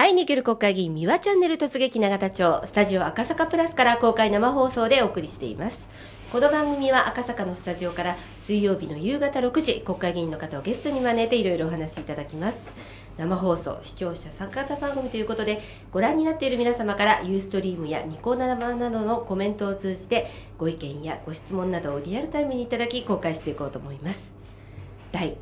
会いに来る国会議員三輪チャンネル突撃永田町スタジオ赤坂プラスから公開生放送でお送りしていますこの番組は赤坂のスタジオから水曜日の夕方6時国会議員の方をゲストに招いていろいろお話しいただきます生放送視聴者参加型番組ということでご覧になっている皆様からユーストリームやニコ生などのコメントを通じてご意見やご質問などをリアルタイムにいただき公開していこうと思います第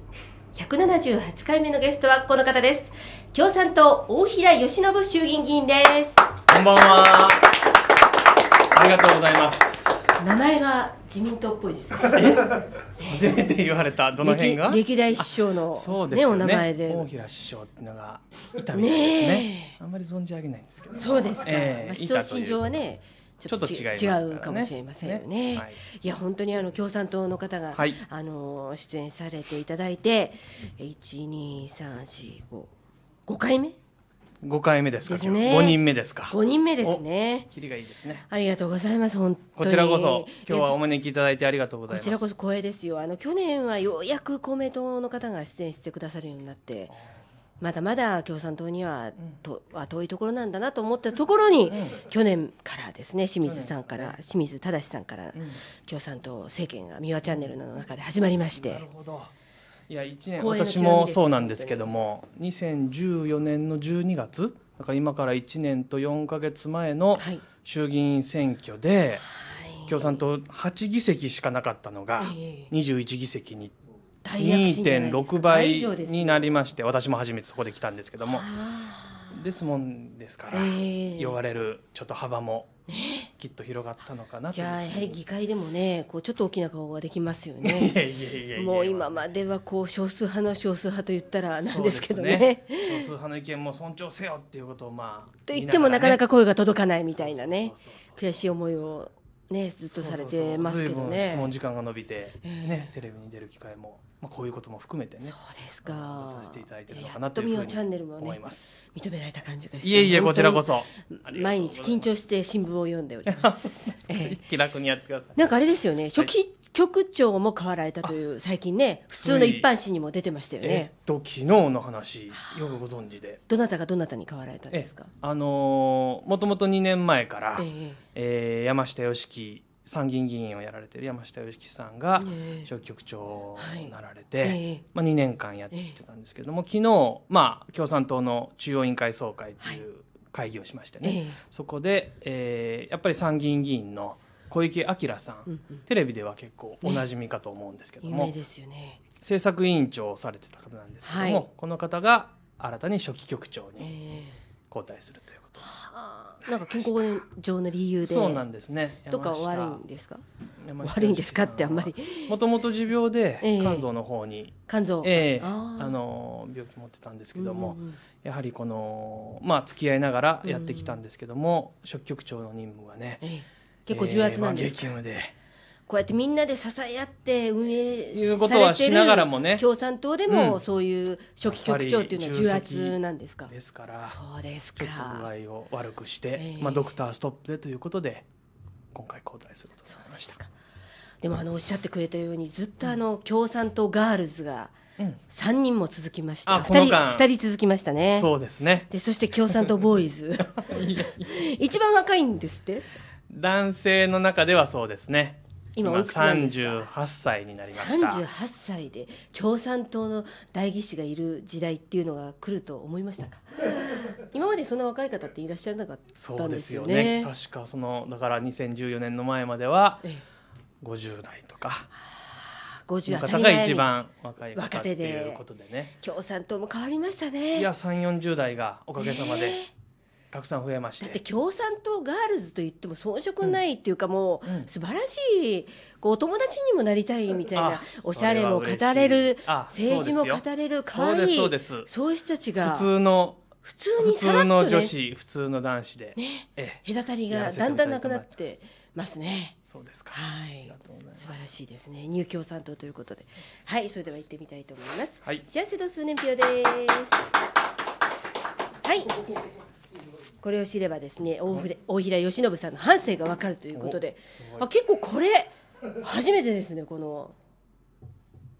178回目のゲストはこの方です共産党大平義信衆議院議員ですこんばんはありがとうございます名前が自民党っぽいですね初めて言われたどの辺が歴代首相のそうですねお名前で大平首相っていうのがいたみたいですねあんまり存じ上げないんですけどそうですか、えー、まあ、心情はねちょっと違うかもしれませんよね。い、や本当にあの共産党の方が、はい、あの出演されていただいて、一二三四五5回目5回目ですかですね5人目ですか5人目ですねキリがいいですねありがとうございます本当こちらこそ今日はお招きいただいてありがとうございますこちらこそ光栄ですよあの去年はようやく公明党の方が出演してくださるようになってまだまだ共産党にはと、うん、は遠いところなんだなと思ったところに、うん、去年からですね清水さんから、清水正さんから、共産党政権が「三輪チャンネル」の中で始まりまして。なるほどいや1年私もそうなんですけども2014年の12月だから今から1年と4か月前の衆議院選挙で、はい、共産党8議席しかなかったのが21議席に2.6倍になりまして私も初めてそこで来たんですけどもですもんですから、言わ呼ばれるちょっと幅も。きっと広がったのかなじゃあやはり議会でもねこうちょっと大きな顔ができますよねもう今まではこう少数派の少数派と言ったらなんですけどね、ね、少数派の意見も尊重せよっていうことをまあ、ね、と言ってもなかなか声が届かないみたいなね悔しい思いをねずっとされてますけどね質問時間が伸びて、えー、ねテレビに出る機会も、まあ、こういうことも含めてねそうですかさせていただいてるのかなというふうに思います、ね、認められた感じがいえいえこちらこそ毎日緊張して新聞を読んでおります、え気楽にやってくださいなんかあれですよね初期局長も変わられたという最近ね普通の一般紙にも出てましたよね。えっと昨日の話よくご存知で。どなたがどなたに変わられたんですか。あのもともと2年前から、えー、えー、山下良樹参議院議員をやられてる山下良樹さんが小局長になられて、えーはいえー、まあ、2年間やってきてたんですけれども、昨日、まあ共産党の中央委員会総会という会議をしましてね、はい、そこで、えー、やっぱり参議院議員の小池晃さん、テレビでは結構おなじみかと思うんですけども、制作委員長をされてた方なんですけども、この方が新たに書記局長に交代するということ、なんか健康上の理由でそうなんですねとか悪いんですか悪いんですかってあんまりもともと持病で 肝臓の方に、肝臓、ええあの病気持ってたんですけども、やはりこのまあ付き合いながらやってきたんですけども、書記局長の任務はね、結構重圧なんです、えー激でこうやってみんなで支え合って運営されてる共産党でもそういう初期局長というのは重圧なんですか、ですからそうですか具合を悪くして、えー、まあ、ドクターストップでということで今回交代することになりましたでもあのおっしゃってくれたようにずっとあの共産党ガールズが、う3人も続きました、う2人 ,2 人続きましたねそうですねでそして共産党ボーイズ 一番若いんですって男性の中ではそうですね今おいくつなんですか38歳になりました38歳で共産党の代議士がいる時代っていうのが来ると思いましたか 今までそんな若い方っていらっしゃらなかったんですよね、ね、確かそのだから2014年の前までは50代とか。50当たり一番若い方っていうことでね共産党も変わりましたねいや三四十代がおかげさまで、えーたくさん増えましてだって共産党ガールズといっても遜色ないっていうか、もう、素晴らしいこうお友達にもなりたいみたいなおしゃれも語れる政治も語れる可愛いそうですそういう人たちが普通の普通にさらっと、ね、普通の女子普通の男子で、ねええ、隔たりがだんだんなくなってますね。そうですか。はい。素晴らしいですね。入共産党ということで、はい、それでは行ってみたいと思います。はい。幸せ度数年表です。はい。これを知ればですね大大平義信さんの半生がわかるということであ結構これ初めてですねこの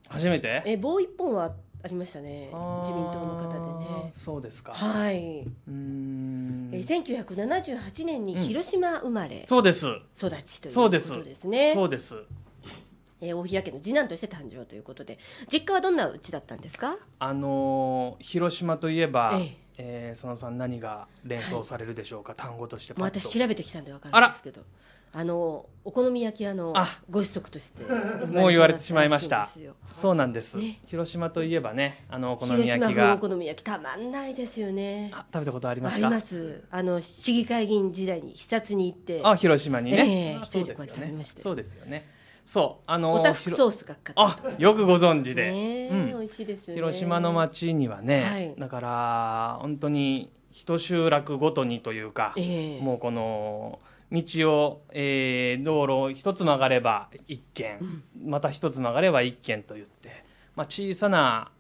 初めてえ棒一本はありましたね自民党の方でねそうですかはいうんえ1978年に広島生まれ、うん、そうです育ちということですねそうですえー、大平家の次男として誕生ということで実家はどんな家だったんですかあのー、広島といえば、えええー、そのさん何が連想されるでしょうか、はい、単語としてパッと私調べてきたんで分かるんですけどあのお好み焼き屋のご子息としてもう言われてしまいました、はい、そうなんです、ね、広島といえばねあのお好み焼きがお好み焼きたまんないですよね食べたことありますありますあの市議会議員時代に視察に行ってあ広島にね、えー、そうでましたそうですよねそうあのオタフクソースがかかあよくご存知で、ねうん、美味しいですね広島の町にはね、はい、だから本当に一集落ごとにというか、えー、もうこの道を、えー、道路一つ曲がれば一軒、また一つ曲がれば一軒と言って、まあ、小さな、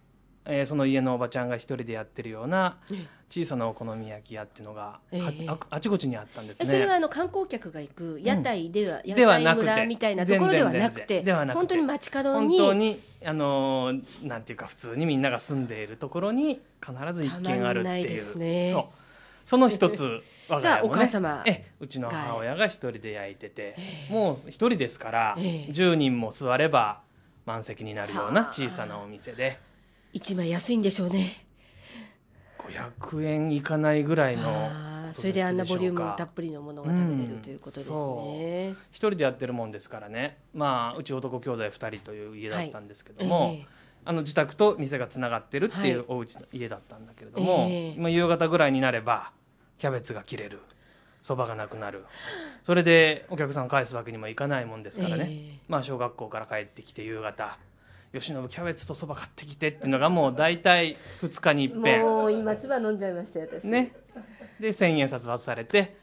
えー、その家のおばちゃんが一人でやってるような、えー小さなお好み焼き屋っていうのが、えー、ああちこちにあったんですねそれはあの観光客が行く屋台では、うん、屋台村みたいなところではなくて本当に街角に本当にあのなんていうか普通にみんなが住んでいるところに必ず一軒あるっていう、ね、そうその一つ我が家も、ね、お母様えうちの母親が一人で焼いてて、えー、もう一人ですから、えー、10人も座れば満席になるような小さなお店で一枚安いんでしょうね100円いかないぐらいのそれであんなボリュームたっぷりのものが食べれるということですね、一人でやってるもんですからねまあうち男兄弟2人という家だったんですけども、はいえー、あの自宅と店がつながってるっていうお家の家だったんだけれども、はいえー、まあ、夕方ぐらいになればキャベツが切れるそばがなくなるそれでお客さん返すわけにもいかないもんですからね、えー、まあ小学校から帰ってきて夕方吉野キャベツとそば買ってきてっていうのがもう大体2日にいっぺんもう今千葉飲んじゃいました私ねで千円札渡されて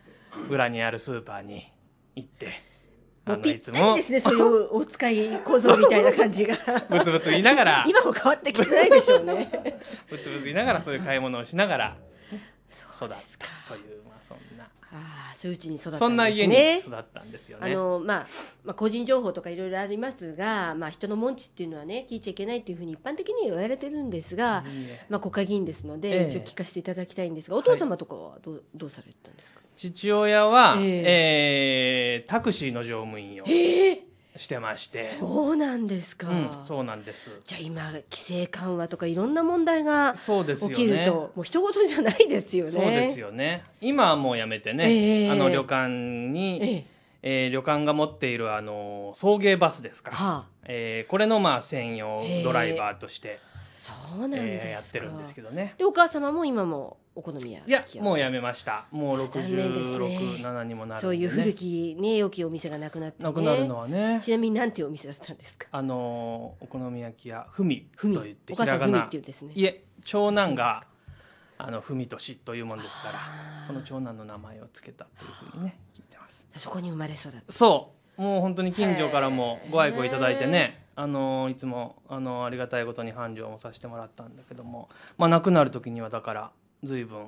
裏にあるスーパーに行ってあういつもですねそういうお使い小僧みたいな感じが ブツブツ言いながら今も変わってきてないでしょうね ブツブツ言いながらそういう買い物をしながら育つたというまあそんな。ああ、そういううちに育ったんですね。そんな家に育ったんですよね。あのまあ、まあ個人情報とかいろいろありますが、まあ人の門地っていうのはね聞いちゃいけないというふうに一般的に言われてるんですが、まあ国会議員ですので、えー、一応聞かせていただきたいんですが、お父様とかはどう、はい、どうされてたんですか。父親は、えー、えー、タクシーの乗務員を。えーしてましてそうなんですか、うん、そうなんですじゃあ今規制緩和とかいろんな問題が起きると、ね、もう一言じゃないですよねそうですよね今はもうやめてね、えー、あの旅館に、えーえー、旅館が持っているあの送迎バスですか、はあ、えー、これのまあ専用ドライバーとして。えーそうなんですえーやってるんですけどねでお母様も今もお好み焼いやもうやめましたもう残念ですね6 6にもなるんで、ね、そういう古きね良きお店がなくなって、ね、なくなるのはねちなみになんていうお店だったんですかあのーお好み焼き屋ふみふみ言ってお母さんっていうんですねいえ長男があのふみとしというもんですからこの長男の名前をつけたというふうにね聞いてますそこに生まれ育ったそうもう本当に近所からもご愛顧いただいてねあのいつもあのありがたいことに繁盛もさせてもらったんだけども、まあ、亡くなる時にはだから随分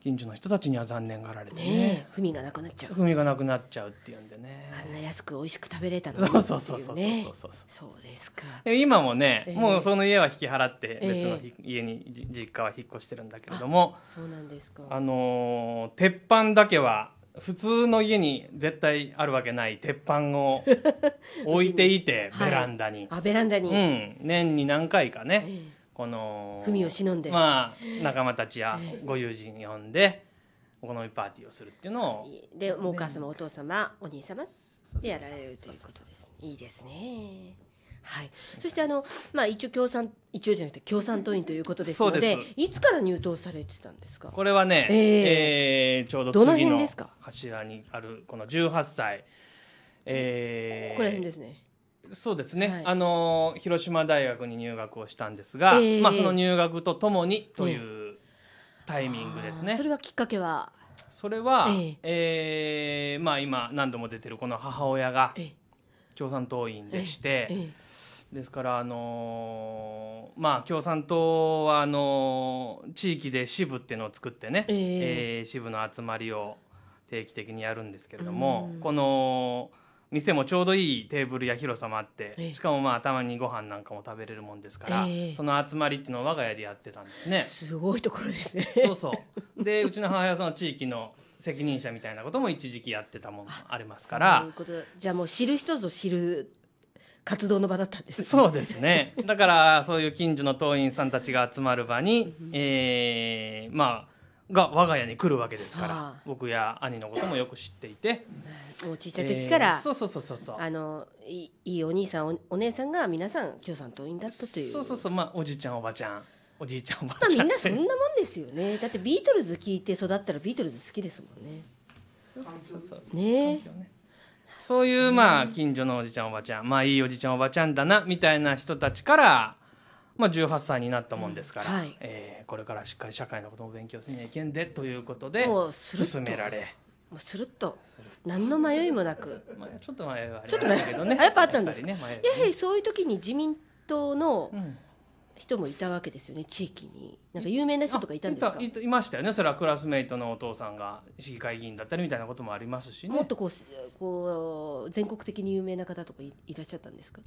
近所の人たちには残念がられてね文がなくなっちゃう文がなくなっちゃうっていうんでねあんな安く美味しく食べれたのに、うそうそうそうそうそうそうですか今もね、えー、もうその家は引き払って別の、えー、家に実家は引っ越してるんだけれどもそうなんですかあの鉄板だけは普通の家に絶対あるわけない鉄板を 置いていてベランダに、あベランダに、うん、年に何回かね、えー、この文を忍んでまあ仲間たちやご友人呼んでお好みパーティーをするっていうのを、でもお母様お父様お兄様でやられるということです、いいですね。はい、そしてあの、まあ、一応共産一応じゃなくて共産党員ということですのでいつから入党されてたんですかこれはね、えー、えー、ちょうど次の柱にあるこの18歳、えー、ここら辺ですねそうですね、はい、あの広島大学に入学をしたんですが、えー、まあ、その入学とともにというタイミングですね。えー、それはきっかけはそれは、えー、えー、まあ、今何度も出てるこの母親が共産党員でして。えーですから、あのー、まあ、共産党はあのー、地域で支部っていうのを作ってね、えー、えー、支部の集まりを定期的にやるんですけれども、この店もちょうどいいテーブルや広さもあって、えー、しかもまあたまにご飯なんかも食べれるもんですから、えー、その集まりっていうのを我が家でやってたんですね。すごいところですねそうそうで うちの母親その地域の責任者みたいなことも一時期やってたものもありますから。ううじゃあもう知る人ぞ知る活動の場だったんです、ね、そうですねだからそういう近所の党員さんたちが集まる場に、えー、まあが我が家に来るわけですから、はあ、僕や兄のこともよく知っていて、もう小さい時から、えー、そうそうそうそうあのいいお兄さんお姉さんが皆さん共産党員だったというそうそうそうまあおじいちゃんおばちゃんおじいちゃんおばちゃん、まあ、みんなそんなもんですよねだってビートルズ聞いて育ったらビートルズ好きですもんねそうそうそうねねそういうまあ近所のおじちゃんおばちゃんまあいいおじちゃんおばちゃんだなみたいな人たちからまあ、18歳になったもんですから、うんはい、えー、これからしっかり社会のことも勉強せにゃいけんでということで進められもうするっと何の迷いもなく、まあ、ちょっと迷いはありましたけどねやっぱあったんですねやはりそういう時に自民党の、うん人もいたわけですよね地域になんか有名な人とかいたんですかいましたよねそれはクラスメイトのお父さんが市議会議員だったりみたいなこともありますし、ね、もっとこうこう全国的に有名な方とかいいらっしゃったんですか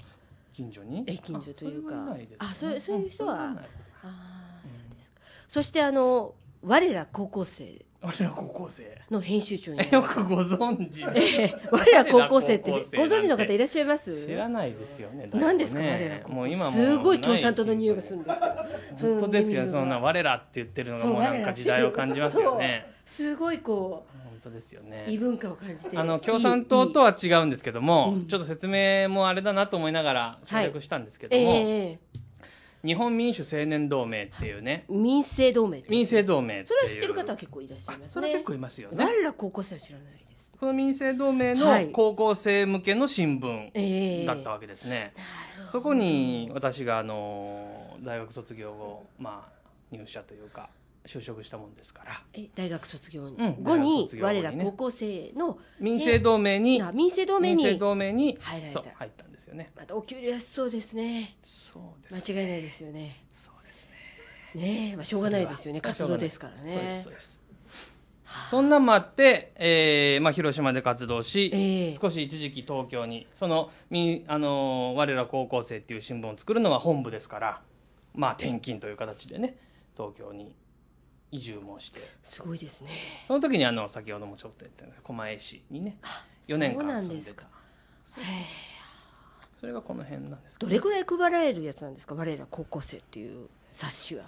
近所にえ近所というかあそ,、ね、あそうそういう人は、うん、ああそうですか、うん、そしてあの我ら高校生俺ら高校生の編集長によくご存知で、我ら高校生ってご存知の方いらっしゃいます知らないですよね何、ね、ですか我らもう今すごい共産党の匂いがするんですけ本当ですよそんな我らって言ってるのがもうなんか時代を感じますよねすごいこう本当ですよね異文化を感じてあの共産党とは違うんですけども、うん、ちょっと説明もあれだなと思いながら省略したんですけども、はいえー日本民主青年同盟っていうね、民生同盟民生同盟それは知ってる方は結構いらっしゃいますねそれは結構いますよね我ら高校生は知らないですこの民生同盟の高校生向けの新聞だったわけですね、はいえー、そこに私があの大学卒業後、まあ、入社というか就職したもんですからえ大学卒業後に,、うん後に我ら高校生の民生同盟に民生同盟に民生同盟に入られ入ったよねまたお給料安そうですねそうです、ね、間違いないですよねそうですねねえ、まあ、しょうがないですよね活動ですからねそうですそうですそんなんもあって、えーまあ、広島で活動し、えー、少し一時期東京にそのみ、あの我ら高校生」っていう新聞を作るのは本部ですから、まあ、転勤という形でね東京に移住もしてすごいですねその時にあの先ほどもちょっと言った狛江市にね4年間住んでた。でそれがこの辺なんですどれくらい配られるやつなんですか我ら高校生っていう冊子は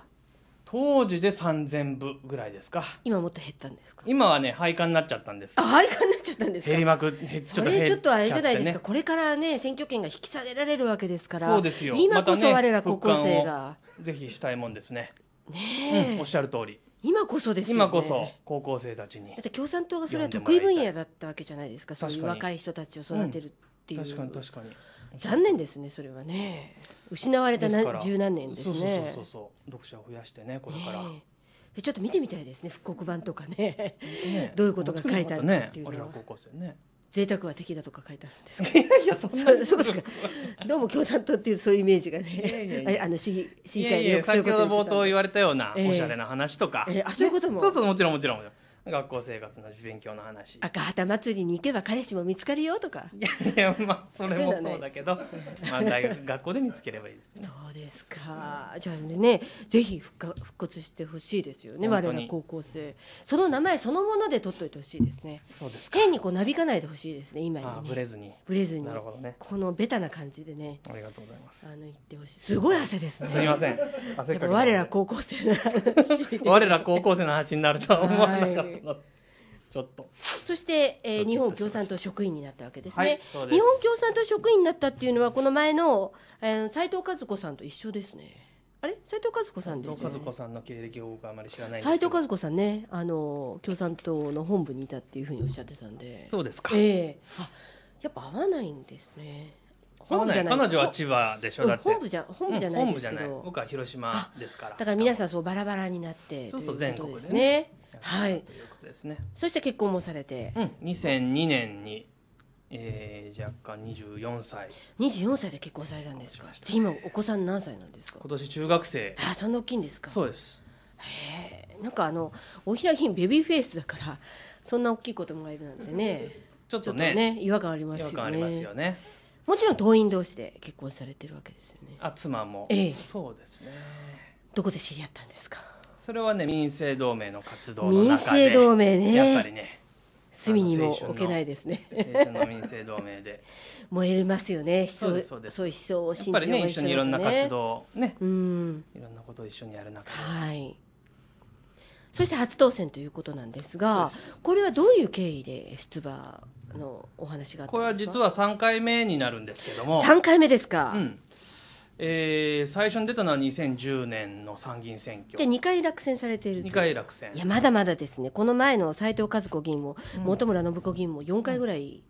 当時で3000部ぐらいですか今もっと減ったんですか今はね廃刊になっちゃったんですあ廃刊になっちゃったんです減りまく減っちゃっそれちょっとあれじゃないですか、これからね選挙権が引き下げられるわけですからそうですよ今こそ我ら高校生が、ね、ぜひしたいもんですねね、うん、おっしゃる通り今こそです、ね、今こそ高校生たちにだって共産党がそれは得意分野だったわけじゃないですかそういう若い人たちを育てるっていう、うん、確かに確かに残念ですねそれはね失われたな十何年ですねそうそうそう読者を増やしてねこれから、ね、ちょっと見てみたいですね復刻版とかねね、どういうことが書いてあるっていうのは、ね、高校生ね贅沢は敵だとか書いてあるんですけどいやそん そうかどうも共産党っていうそういうイメージがねいやいやあの市議会でよくそういうこと言ってた先ほど冒頭言われたようなおしゃれな話とか、えーあそういうことも、そうそうもちろんもちろんもちろん学校生活の勉強の話赤旗祭りに行けば彼氏も見つかるよとかいやいやまあそれもそうだけど、ね、まあ大学学校で見つければいいです、ね、そうですかじゃあねぜひ復活してほしいですよね我ら高校生その名前そのもので取っといてほしいですねそうです変にこうなびかないでほしいですね今に、ね、ブレずにブレずになるほどねこのベタな感じでねありがとうございますあの言ってほしいすごい汗ですねすみません汗かき我ら高校生の話 我ら高校生の話になるとは思わなかったいちょっとそして、えー、日本共産党職員になったわけですね、はい、す日本共産党職員になったっていうのはこの前の斎、えー、藤和子さんと一緒ですねあれ斉藤和子さんですよ、ね、斉藤和子さんの経歴を僕はあまり知らない斉藤和子さんねあの共産党の本部にいたっていうふうにおっしゃってたんでそうですかえー、あやっぱ合わないんですね本部じゃない彼女は千葉でしょ、だって本部じゃ本部じゃないですけど、うん、僕は広島ですからだから皆さんそうバラバラになってそうそう全国ですねはい、ということですねそして結婚もされて、うん、2002年に、えー、若干24歳24歳で結婚されたんですかし今お子さん何歳なんですか今年中学生あそんな大きいんですかそうですへえんかあのおひらひんベビーフェイスだからそんな大きい子供がいるなんてねちょっとね、ね、違和感ありますよね違和感ありますよねもちろん党員同士で結婚されてるわけですよねあ妻も、ええ、そうですねどこで知り合ったんですかそれはね民生同盟の活動の中で民生同盟ねやっぱりね隅にも置けないですね。民生同盟で 燃えますよね。そうそうです。そう思想を信じぱりね、一緒にいろんな活動ね、うん、いろんなことを一緒にやる中で。はい。そして初当選ということなんですが、これはどういう経緯で出馬のお話がこれは実は3回目になるんですけども。3回目ですか。うん、えー、最初に出たのは2010年の参議院選挙じゃあ2回落選されている2回落選いやまだまだですねこの前の斎藤和子議員も、うん、本村信子議員も4回ぐらい、うんね、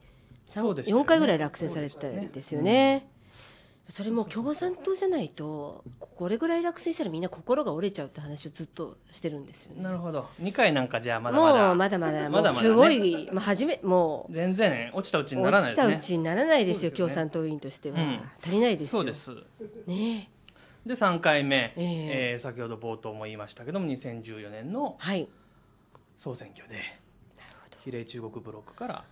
4回ぐらい落選されてたんですよね。それも共産党じゃないとこれぐらい落選したらみんな心が折れちゃうって話をずっとしてるんですよね。なるほど二回なんかじゃあまだまだもうまだまだまだすごい、まあ、初めもう全然落ちたうちにならない、ね、落ちたうちにならないですよ、ね、共産党員としては、うん、足りないですそうですねで三回目、えー、えー、先ほど冒頭も言いましたけども2014年の総選挙で、はい、比例中国ブロックから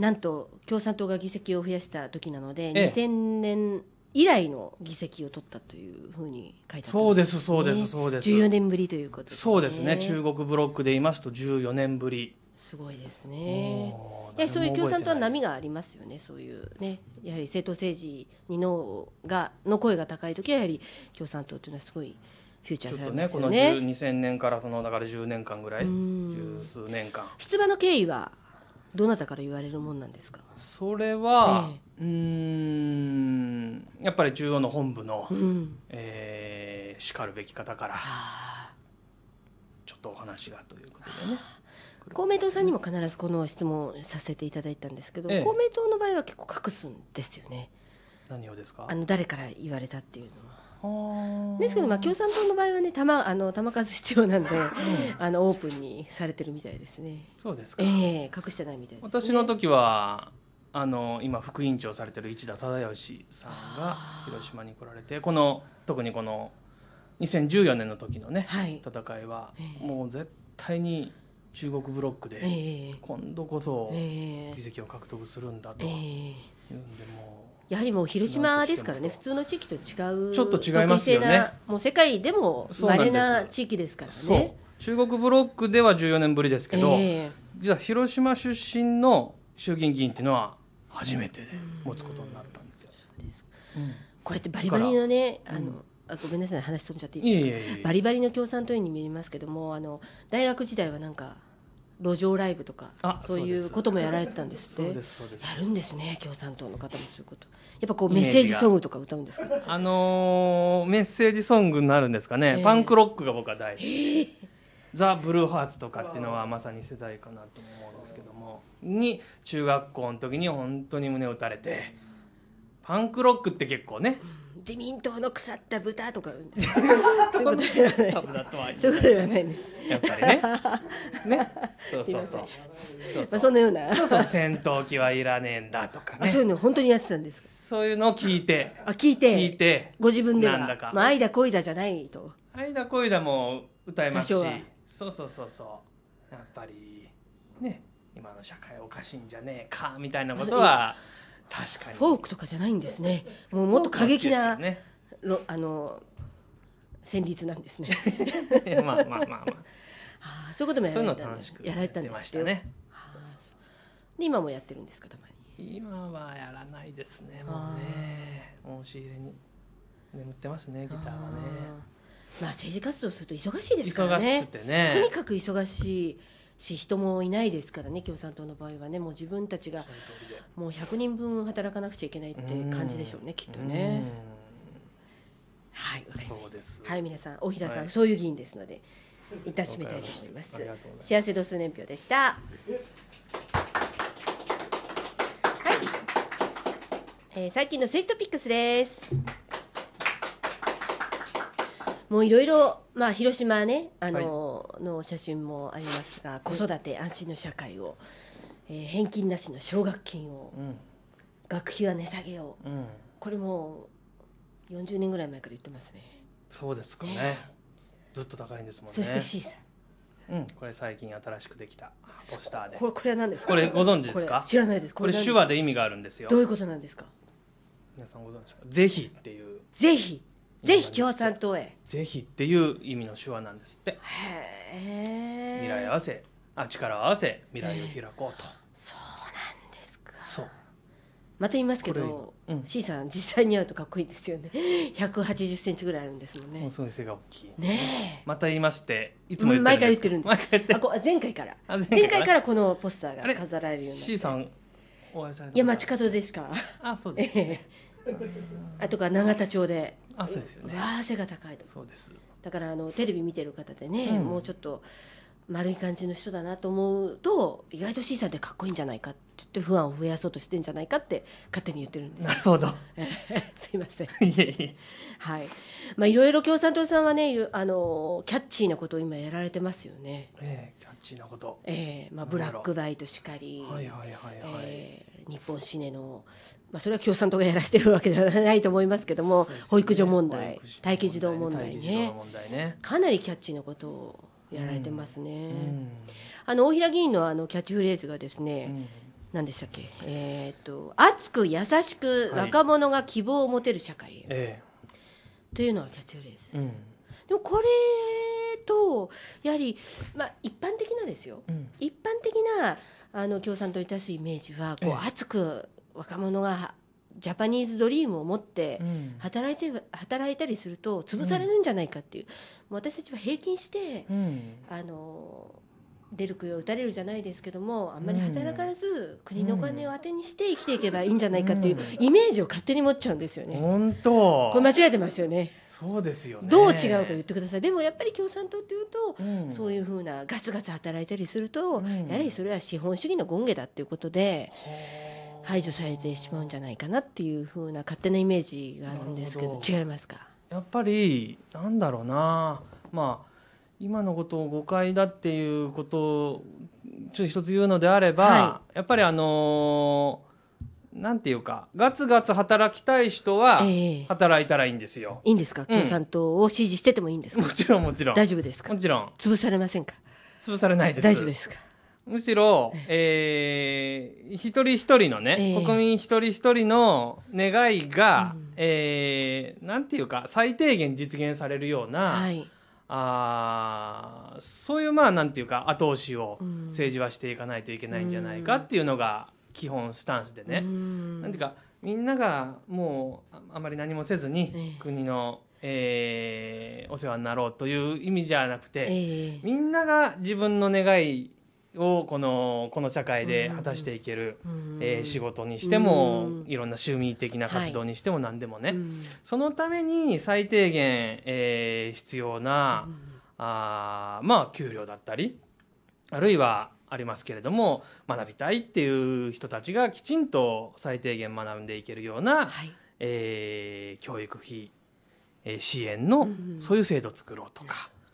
なんと共産党が議席を増やした時なので、ええ、2000年以来の議席を取ったというふうに書いてある、ね、そうですそうですそうです14年ぶりということ、ね、そうですね中国ブロックで言いますと14年ぶりすごいですねいそういう共産党は波がありますよねそういうねやはり政党政治にのがの声が高い時はやはり共産党というのはすごいフューチャーされますよねねこの2000年からそのだから10年間ぐらい十数年間出馬の経緯はどなたから言われるもんなんですかそれは、ええ、うんやっぱり中央の本部の、うん、えー、しかるべき方からちょっとお話がということでね。公明党さんにも必ずこの質問させていただいたんですけど、ええ、公明党の場合は結構隠すんですよね。何をですかあの誰から言われたっていうのは。ですけど、まあ、共産党の場合はねま、あの玉数必要なんで、うん、あのオープンにされてるみたいですね。そうですか、えー、隠してないみたい、ね、私の時はあの今副委員長されてる市田忠義さんが広島に来られてこの特にこの2014年の時のね、はい、戦いは、えー、もう絶対に中国ブロックで、今度こそ議席を獲得するんだというんで、もう。やはりもう広島ですからね普通の地域と違うちょっと違いますよねもう世界でも稀な地域ですからね中国ブロックでは14年ぶりですけど、えー、実は広島出身の衆議院議員っていうのは初めて持つことになったんですよ。うですうん、こうやってバリバリのねあの、うんあごめんなさい話飛んじゃっていいですかバリバリの共産党員に見えますけどもあの大学時代はなんか路上ライブとかそういうこともやられてたんですってすやるんですね共産党の方もそういうことやっぱこうメッセージソングとか歌うんですかあのー、メッセージソングになるんですかね、えー、パンクロックが僕は大好き、えー、ザ・ブルーハーツとかっていうのはまさに世代かなと思うんですけどもに中学校の時に本当に胸を打たれてパンクロックって結構ね、うん自民党の腐った豚とか そういうことではないそういうことではないですやっぱりねねそうそうそうまあそのようなそうそう戦闘機はいらねえんだとかねそういうの本当にやってたんですそういうのを聞いてあ聞いて聞いてご自分でなんだか、まあ、愛だ恋だじゃないと愛だ恋だも歌えますしそうそうそうそうやっぱりね今の社会おかしいんじゃねえかみたいなことは確かにフォークとかじゃないんですねもうもっと過激な、ね、あの旋律なんですねまあまあまあまあ あそういうこともやられたんですやられたんですしね今もやってるんですかたまに今はやらないですねもうね申し入れに眠ってますねギターはねまあ政治活動すると忙しいですからね忙しくてねとにかく忙しいし人もいないですからね共産党の場合はねもう自分たちがもう100人分働かなくちゃいけないって感じでしょうねきっとね。はいわかりましたはい皆さん大平さん、はい、そういう議員ですのでいたしめたいと思います。幸せ度数年表でした。はい。えー、最近の政ストピックスです。もういろいろ、まあ、広島ねあの、の写真もありますが子育て安心の社会を、えー、返金なしの奨学金を、うん、学費は値下げを、うん、これも40年ぐらい前から言ってますねそうですかね、ね、ずっと高いんですもんねそして C さんうん、これ最近新しくできたポスターでこれこれは何ですかこれご存知ですか知らないですこれ手話で意味があるんですよどういうことなんですか皆さんご存知ですかぜひっていうぜひぜひ共産党へぜひっていう意味の手話なんですってへえ未来合わせあ力を合わせ未来を開こうとそうなんですかそうまた言いますけど、うん、C さん実際に会うとかっこいいですよね180センチぐらいあるんですもんねそういう背が大きいねまた言いましていつも毎回言ってるんですあこ前回から前回からこのポスターが飾られるようになって C さんお会いされたいや街角でしかあそうです、ね、あとか永田町で汗ですよねが高いとそうですだからあのテレビ見てる方でね、うん、もうちょっと丸い感じの人だなと思うと意外と C さんでかっこいいんじゃないかってって不安を増やそうとしてんじゃないかって勝手に言ってるんですなるほど すいません いえいえはいまあいろいろ共産党さんはねあのキャッチーなことを今やられてますよね、ええー、チなこと、えーまあ、ブラックバイトしかり日本シネの、まあ、それは共産党がやらしてるわけじゃないと思いますけども、ね、保育所問題待機児童問題ね、ね、かなりキャッチーなことをやられてますね。うんうん、あの大平議員のあのキャッチフレーズがですね、うん何でしたっけ、えーと、と熱く優しく若者が希望を持てる社会はい、というのがキャッチフレーズ、うん、でもこれとやはり、まあ、一般的なですよ、うん、一般的なあの共産党に対するイメージはこう、熱く若者がジャパニーズドリームを持って働いて、働いたりすると潰されるんじゃないかっていううん、う私たちは平均して、うん、あの出る杭を打たれるじゃないですけどもあんまり働かず、国のお金を当てにして生きていけばいいんじゃないかっていうイメージを勝手に持っちゃうんですよね。本当これ間違えてますよね。そうですよねどう違うか言ってくださいでもやっぱり共産党っていうと、うん、そういうふうなガツガツ働いたりすると、うん、やはりそれは資本主義の権下だっていうことで。排除されてしまうんじゃないかなっていうふうな勝手なイメージがあるんですけど違いますかやっぱりなんだろうなまあ今のことを誤解だっていうことをちょっと一つ言うのであれば、はい、やっぱりあのーなんていうかガツガツ働きたい人は働いたらいいんですよ。いいんですか共産党を支持しててもいいんですかもちろんもちろん。大丈夫ですかもちろん潰されませんか潰されないです。大丈夫ですかむしろ、えー一人一人のね、ええ国民一人一人の願いが、うんえーなんていうか最低限実現されるような、はいあーそういうまあなんていうか後押しを政治はしていかないといけないんじゃないかっていうのが、基本スタンスでね。んなんていうかみんながもうあまり何もせずに国の、えー、えー、お世話になろうという意味じゃなくて、えー、みんなが自分の願いをこのこの社会で果たしていける、えー、仕事にしてもいろんな趣味的な活動にしても何でもね、はい、そのために最低限、えー、必要なあまあ給料だったりあるいはありますけれども学びたいっていう人たちがきちんと最低限学んでいけるような、はい、えー、教育費、えー、支援の、そういう制度を作ろうとか、っ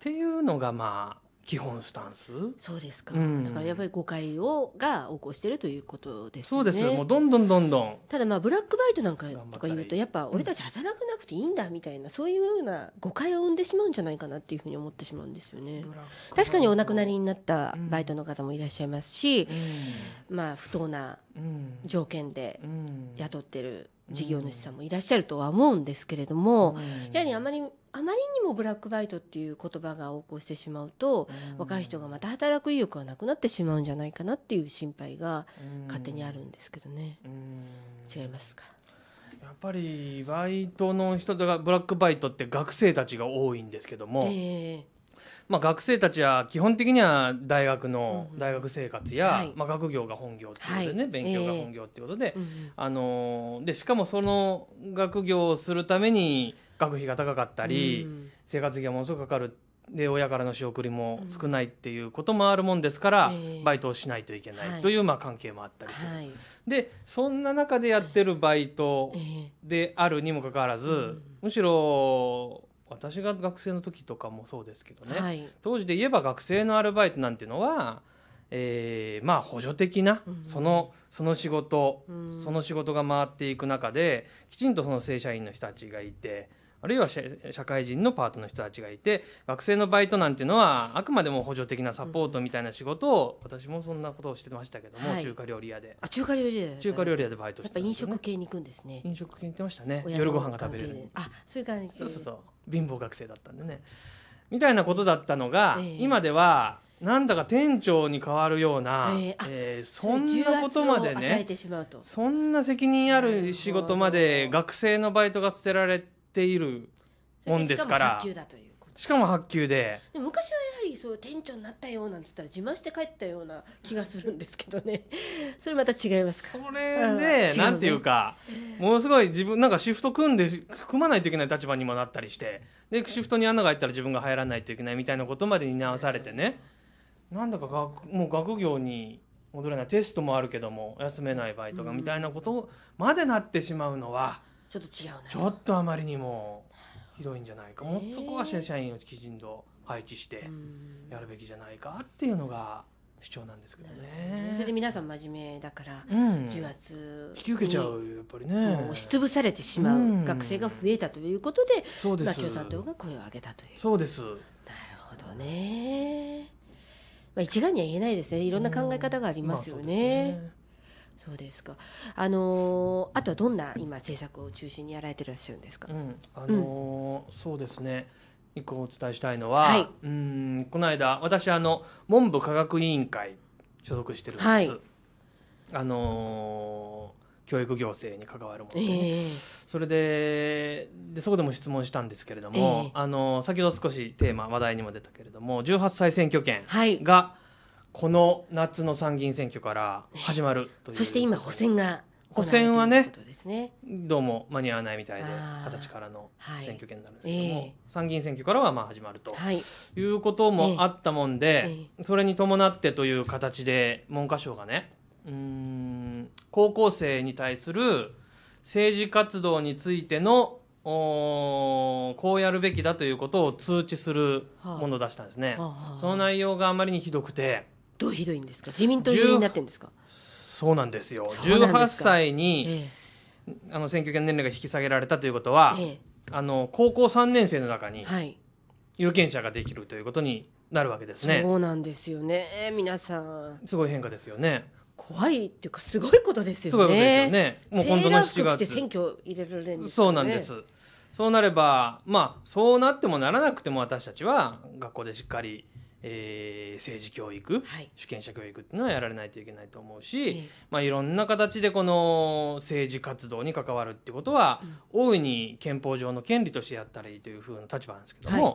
ていうのがまあ基本スタンスそうですか、うん、だからやっぱり誤解をが起こしてるということですねそうですもうどんどんどんどんただまあブラックバイトなんかとか言うとやっぱ俺たち働かなくていいんだみたいな、うん、そういうような誤解を生んでしまうんじゃないかなっていうふうに思ってしまうんですよね確かにお亡くなりになったバイトの方もいらっしゃいますし、うん、まあ不当な条件で雇ってる事業主さんもいらっしゃるとは思うんですけれども、やはりあまりあまりにもブラックバイトっていう言葉が横行してしまうと、うん、若い人がまた働く意欲がなくなってしまうんじゃないかなっていう心配が勝手にあるんですけどね、うん、違いますかやっぱりバイトの人がブラックバイトって学生たちが多いんですけども、えー、まあ、学生たちは基本的には大学の大学生活や、まあ、学業が本業っていうことでね、勉強が本業っていうことで,、あのでしかもその学業をするために、うん学費が高かったり、生活費がものすごくかかるで親からの仕送りも少ないっていうこともあるもんですから、うん、バイトをしないといけないという、まあ、関係もあったりする、はい、でそんな中でやってるバイトであるにもかかわらず、むしろ私が学生の時とかもそうですけどね、はい、当時で言えば学生のアルバイトなんていうのは、えー、まあ補助的な、うん、そのその仕事、その仕事が回っていく中できちんとその正社員の人たちがいて。あるいは社会人のパートの人たちがいて学生のバイトなんていうのはあくまでも補助的なサポートみたいな仕事を、私もそんなことをしてましたけども、はい、中華料理屋であ中華料理屋で、中華料理屋でバイトして、ね、やっぱ飲食系に行くんですね飲食系に行ってましたね夜ご飯が食べれるあそういう感じそうそうそう貧乏学生だったんでねみたいなことだったのが、えー、今ではなんだか店長に変わるような、えー、えー、そんなことまでねそんな責任ある仕事まで学生のバイトが捨てられてているもんですからしかも発給でで昔はやはりそう店長になったよなんて言ったら自慢して帰ったような気がするんですけどね それまた違いますかそれで、ね、なんていうかものすごい自分なんかシフト組んで組まないといけない立場にもなったりしてでシフトに穴が入ったら自分が入らないといけないみたいなことまで担直されてね、なんだか学もう学業に戻れないテストもあるけども休めないバイトがみたいなことまでなってしまうのは。ちょっと違うちょっとあまりにもひどいんじゃないかもそこは社員をきちんと配置してやるべきじゃないかっていうのが主張なんですけどねそれで皆さん真面目だから、うん、重圧引き受けちゃうやっぱりね押しつぶされてしまう学生が増えたということで、うん、で共産党が声を上げたというそうですなるほどね、まあ、一概には言えないですねいろんな考え方がありますよね。うんまあそうですか。あのー、あとはどんな今政策を中心にやられてらっしゃるんですか。うん、あのーうん、そうですね。一個お伝えしたいのは、はい、うんこの間私あの文部科学委員会所属してるんです。はい、あのー、教育行政に関わるものねえー、それででそこでも質問したんですけれども、えー、あの先ほど少しテーマ話題にも出たけれども18歳選挙権が、はいこの夏の参議院選挙から始まるという、ね、そして今補選が補選はね、ね、どうも間に合わないみたいで二十歳からの選挙権になるんですけども、はいえー、参議院選挙からはまあ始まると、はい、いうこともあったもんで、えー、それに伴ってという形で文科省がねうん高校生に対する政治活動についてのおこうやるべきだということを通知するものを出したんですね、はあはあはあ、その内容があまりにひどくてどうひどいんですか自民党議員になってんですかそうなんですよです18歳に、ええ、あの選挙権年齢が引き下げられたということは、え、あの高校3年生の中に有権者ができるということになるわけですね、はい、そうなんですよね皆さんすごい変化ですよね怖いっていうかすごいことですよねすごいことですよねもう今度の7月選挙入れられるんです、ね、そうなんですそうなればまあそうなってもならなくても私たちは学校でしっかりえー、政治教育、はい、主権者教育っていうのはやられないといけないと思うし、いまあ、いろんな形でこの政治活動に関わるってことは、うん、大いに憲法上の権利としてやったらいいというふうな立場なんですけども、はい、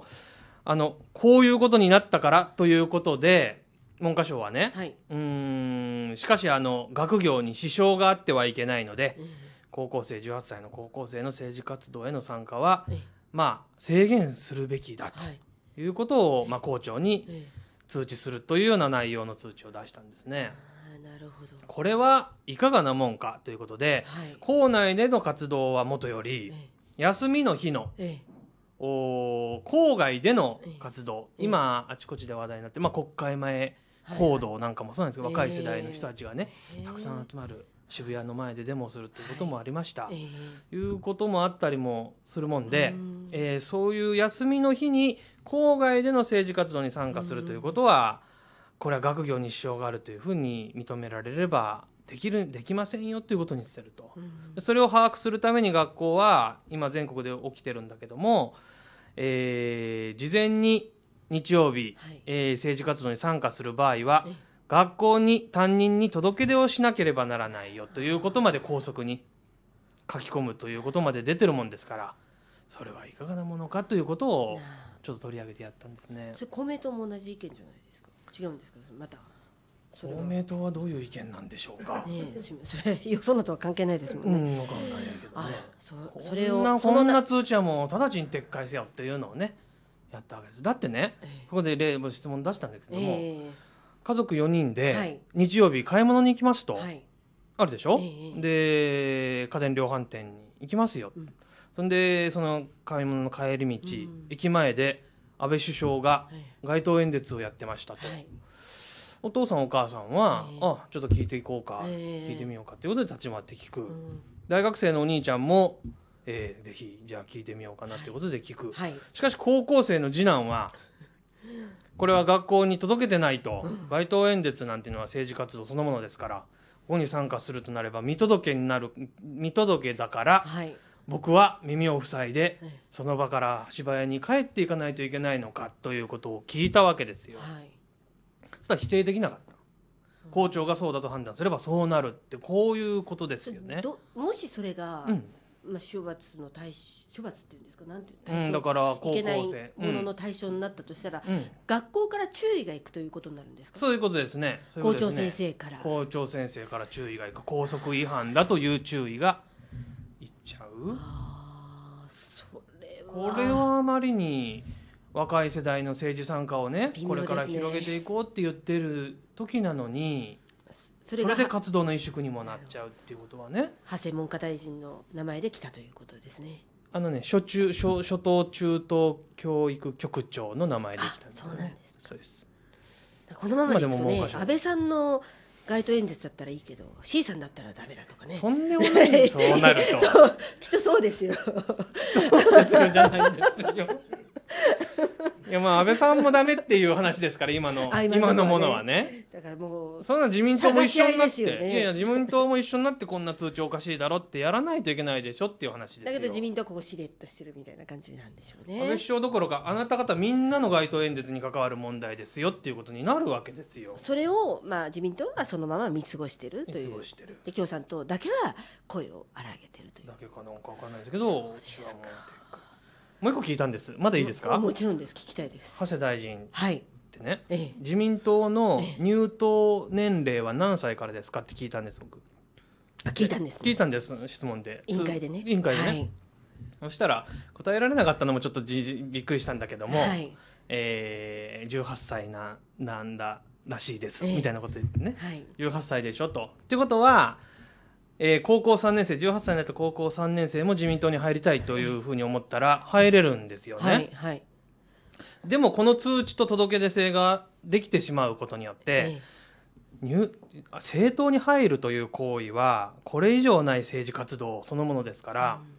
あのこういうことになったからということで文科省はね、はい、うんしかしあの学業に支障があってはいけないので、うん、高校生18歳の高校生の政治活動への参加は、まあ、制限するべきだと。はいいうことを、まあ、校長に通知するというような内容の通知を出したんですね。なるほどこれはいかがなもんかということで、はい、校内での活動はもとより、休みの日の、ええお郊外での活動、え今あちこちで話題になって、まあ、国会前行動なんかもそうなんですけど、はいはい、若い世代の人たちがね、えたくさん集まる渋谷の前でデモをするということもありました、はい、いうこともあったりもするもんで、えー、そういう休みの日に校外での政治活動に参加するということは、これは学業に支障があるというふうに認められればできるできませんよということにすると、それを把握するために学校は今全国で起きてるんだけども、えー、事前に日曜日、はい、えー、政治活動に参加する場合は、学校に担任に届け出をしなければならないよということまで校則に書き込むということまで出てるもんですからそれはいかがなものかということをちょっと取り上げてやったんですねそれ公明党も同じ意見じゃないですか違うんですかまた公明党はどういう意見なんでしょうか。ねえ、それよそのとは関係ないですもんね。うん、わかんないけどね。そそれをそんな通知はもう直ちに撤回せよっていうのをねやったわけです。だってね、ええ、ここで例の質問出したんですけども、え、家族4人で日曜日買い物に行きますと、はい、あるでしょ。で家電量販店に行きますよ。うんそんでその買い物の帰り道、駅前で安倍首相が街頭演説をやってましたと。お父さんお母さんは、えー、あちょっと聞いていこうか、えー、聞いてみようかということで立ち回って聞く、うん、大学生のお兄ちゃんも、えー、ぜひじゃあ聞いてみようかなということで聞く、はい、しかし高校生の次男はこれは学校に届けてないと、うん、街頭演説なんていうのは政治活動そのものですからここに参加するとなれば見届けになる見届けだから、はい、僕は耳を塞いでその場から芝居に帰っていかないといけないのかということを聞いたわけですよ。はい、そし否定できなかった。校長がそうだと判断すればそうなるってこういうことですよね。もしそれが、うんまあ、処罰の対処罰っていうんですかなんていう対象、うん、だから高校生ものの対象になったとしたら、うん、学校から注意がいくということになるんですかそういうことですね、ね、校長先生から校長先生から注意がいく校則違反だという注意がうこれはあまりに若い世代の政治参加をね、ね、これから広げていこうって言ってる時なのにそれで活動の萎縮にもなっちゃうっていうことはね長谷文科大臣の名前で来たということですねあのね初中初初等中等教育局長の名前で来たんです、ね、そうなんですそうですこのままでいくとね安倍さんの街頭演説だったらいいけど C さんだったらダメだとかねとんでもない そうなるとそうきっとそうですよそうですよじゃないですよ いやまあ安倍さんもダメっていう話ですから今の今のものはねだからもうそんな自民党も一緒になってい,、やいや自民党も一緒になってこんな通知おかしいだろってやらないといけないでしょっていう話ですだけど自民党ここしれっとしてるみたいな感じなんでしょうね安倍首相どころかあなた方みんなの街頭演説に関わる問題ですよっていうことになるわけですよそれをまあ自民党はそのまま見過ごしてるというで共産党だけは声を荒げてるというだけかなんか分かんないですけどもう一個聞いたんですまだいいですかもちろんです聞きたいです長谷大臣はいってね、ええ、自民党の入党年齢は何歳からですかって聞いたんです僕聞いたんです、ね、聞いたんです質問で委員会でね委員会でね、はい、そしたら答えられなかったのもちょっとじびっくりしたんだけども、はい、えー、18歳ななんだらしいです、えー、みたいなこと言ってね、はい、18歳でしょと。ってことは、えー、高校3年生18歳になった高校3年生も自民党に入りたいというふうに思ったら入れるんですよね。はいはい、でもこの通知と届け出制ができてしまうことによって、えー、政党に入るという行為はこれ以上ない政治活動そのものですから、うん、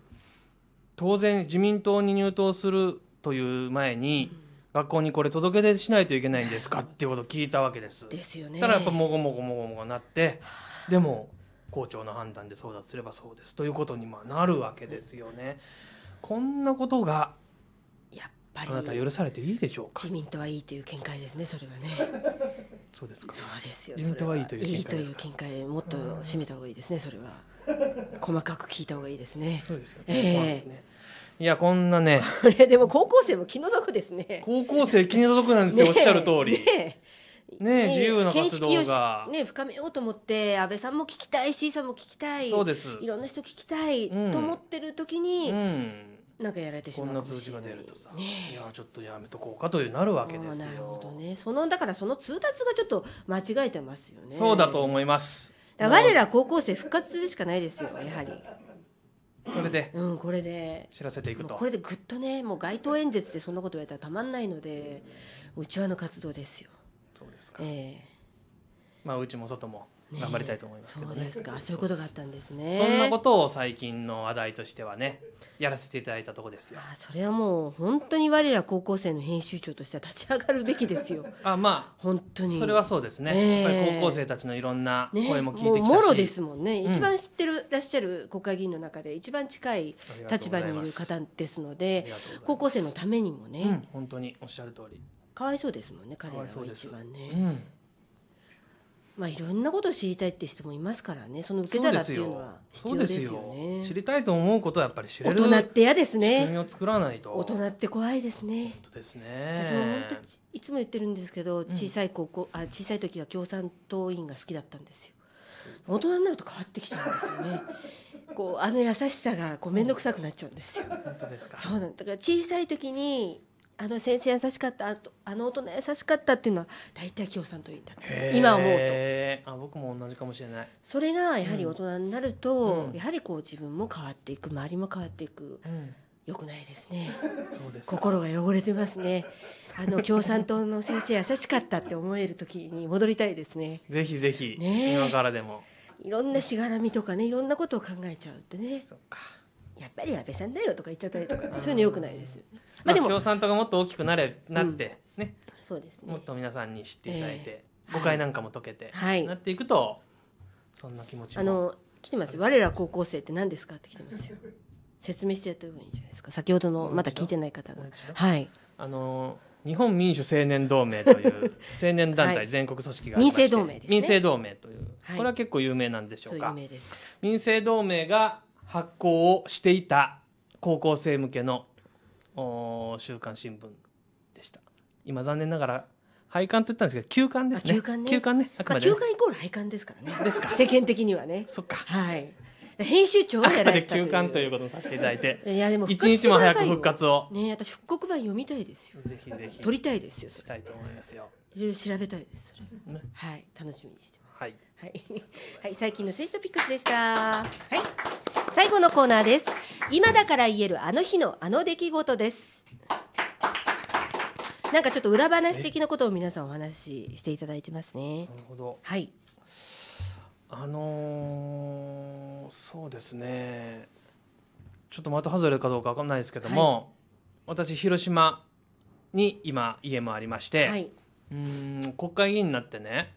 当然自民党に入党するという前に、うん学校にこれ届け出しないといけないんですかっていうことを聞いたわけです。ですよね。ただやっぱもごもごもごもごなってでも校長の判断で相談すればそうですということにまあなるわけですよね。こんなことがあなた許されていいでしょうか自民党はいいという見解ですねそれはねそうですかそうですよ自民党はいいという見解いいという見解もっと締めた方がいいですねそれは細かく聞いた方がいいですねそうですよねえー、ねいやこんなねこれでも高校生も気の毒ですね高校生気の毒なんですよ、おっしゃる通りねね自由な活動が、ね、深めようと思って安倍さんも聞きたい C さんも聞きたいそうですいろんな人聞きたいと思ってる時に、なんかやられてしまうこんな通知が出るとさ、いやちょっとやめとこうかというなるわけですなるほどねそのだからその通達がちょっと間違えてますよねそうだと思います我ら高校生復活するしかないですよやはり。それで、うん、これで知らせていくとこれでぐっとねもう街頭演説でそんなこと言われたらたまんないのでうちわの活動ですよそうですか、ええまあうちも外も頑張りたいと思いますけどね。ねそうですかそういうことがあったんですね。そんなことを最近の話題としてはね、やらせていただいたとこですよ。あそれはもう本当に我ら高校生の編集長としては立ち上がるべきですよ。あ、まあ本当に。それはそうですね。ねやっぱり高校生たちのいろんな声も聞いてきたし、ね、もろですもんね。一番知ってる、うん、らっしゃる国会議員の中で一番近い立場にいる方ですので、高校生のためにもね、うん、本当におっしゃる通り。かわいそうですもんね、彼らが一番ね。まあ、いろんなことを知りたいって人もいますからねその受け皿っていうのは必要ですよね知りたいと思うことはやっぱり知れる大人って嫌ですねを作らないと大人って怖いですね本当ですね私も本当いつも言ってるんですけど小さい高校、うん、あ小さい時は共産党員が好きだったんですよ大人になると変わってきちゃうんですよね こうあの優しさがこう面倒くさくなっちゃうんですよ本当ですかそうなんだから小さい時にあの先生優しかったああの大人優しかったっていうのは大体清さんとんだた今思うとあ僕も同じかもしれないそれがやはり大人になると、うん、やはりこう自分も変わっていく周りも変わっていく、うん、よくないですね心が汚れてますねあの共産党の先生優しかったって思える時に戻りたいですねぜひぜひ、ね、今からでもいろんなしがらみとかねいろんなことを考えちゃうってねやっぱり安倍さんだよとか言っちゃったりとかそういうのよくないですよねまあでも共産党がもっと大きくなれなってね、そうですねもっと皆さんに知っていただいて、誤解なんかも解けて、はい、なっていくとそんな気持ちあの来てます我ら高校生って何ですかって来てますよ説明してやった方がいいんじゃないですか先ほどのまだ聞いてない方がはいあの日本民主青年同盟という 青年団体全国組織がありまして、民生同盟です、ね、民生同盟という、これは結構有名なんでしょうか、はい、民生同盟が発行をしていた高校生向けの週刊新聞でした今残念ながら廃刊と言ったんですけど休刊ですね休刊ね休刊ねあくまで、ね、まあ、休刊イコール廃刊ですからねですか世間的にはねそっかはい編集長はやられたという休刊ということをさせていただいていやでも一日も早く復活をね私復刻版読みたいですよぜひぜひ撮りたいですよしたいと思いますよいろいろ調べたいですそれ、ね、はい楽しみにしてますはいはい、はい、最近のセイストピックスでした。はい、最後のコーナーです。今だから言えるあの日のあの出来事です。なんかちょっと裏話的なことを皆さんお話ししていただいてますね。なるほど。はい。あのー、そうですね。ちょっと的外れかどうかわかんないですけども、はい、私広島に今家もありまして、はい、うん国会議員になってね。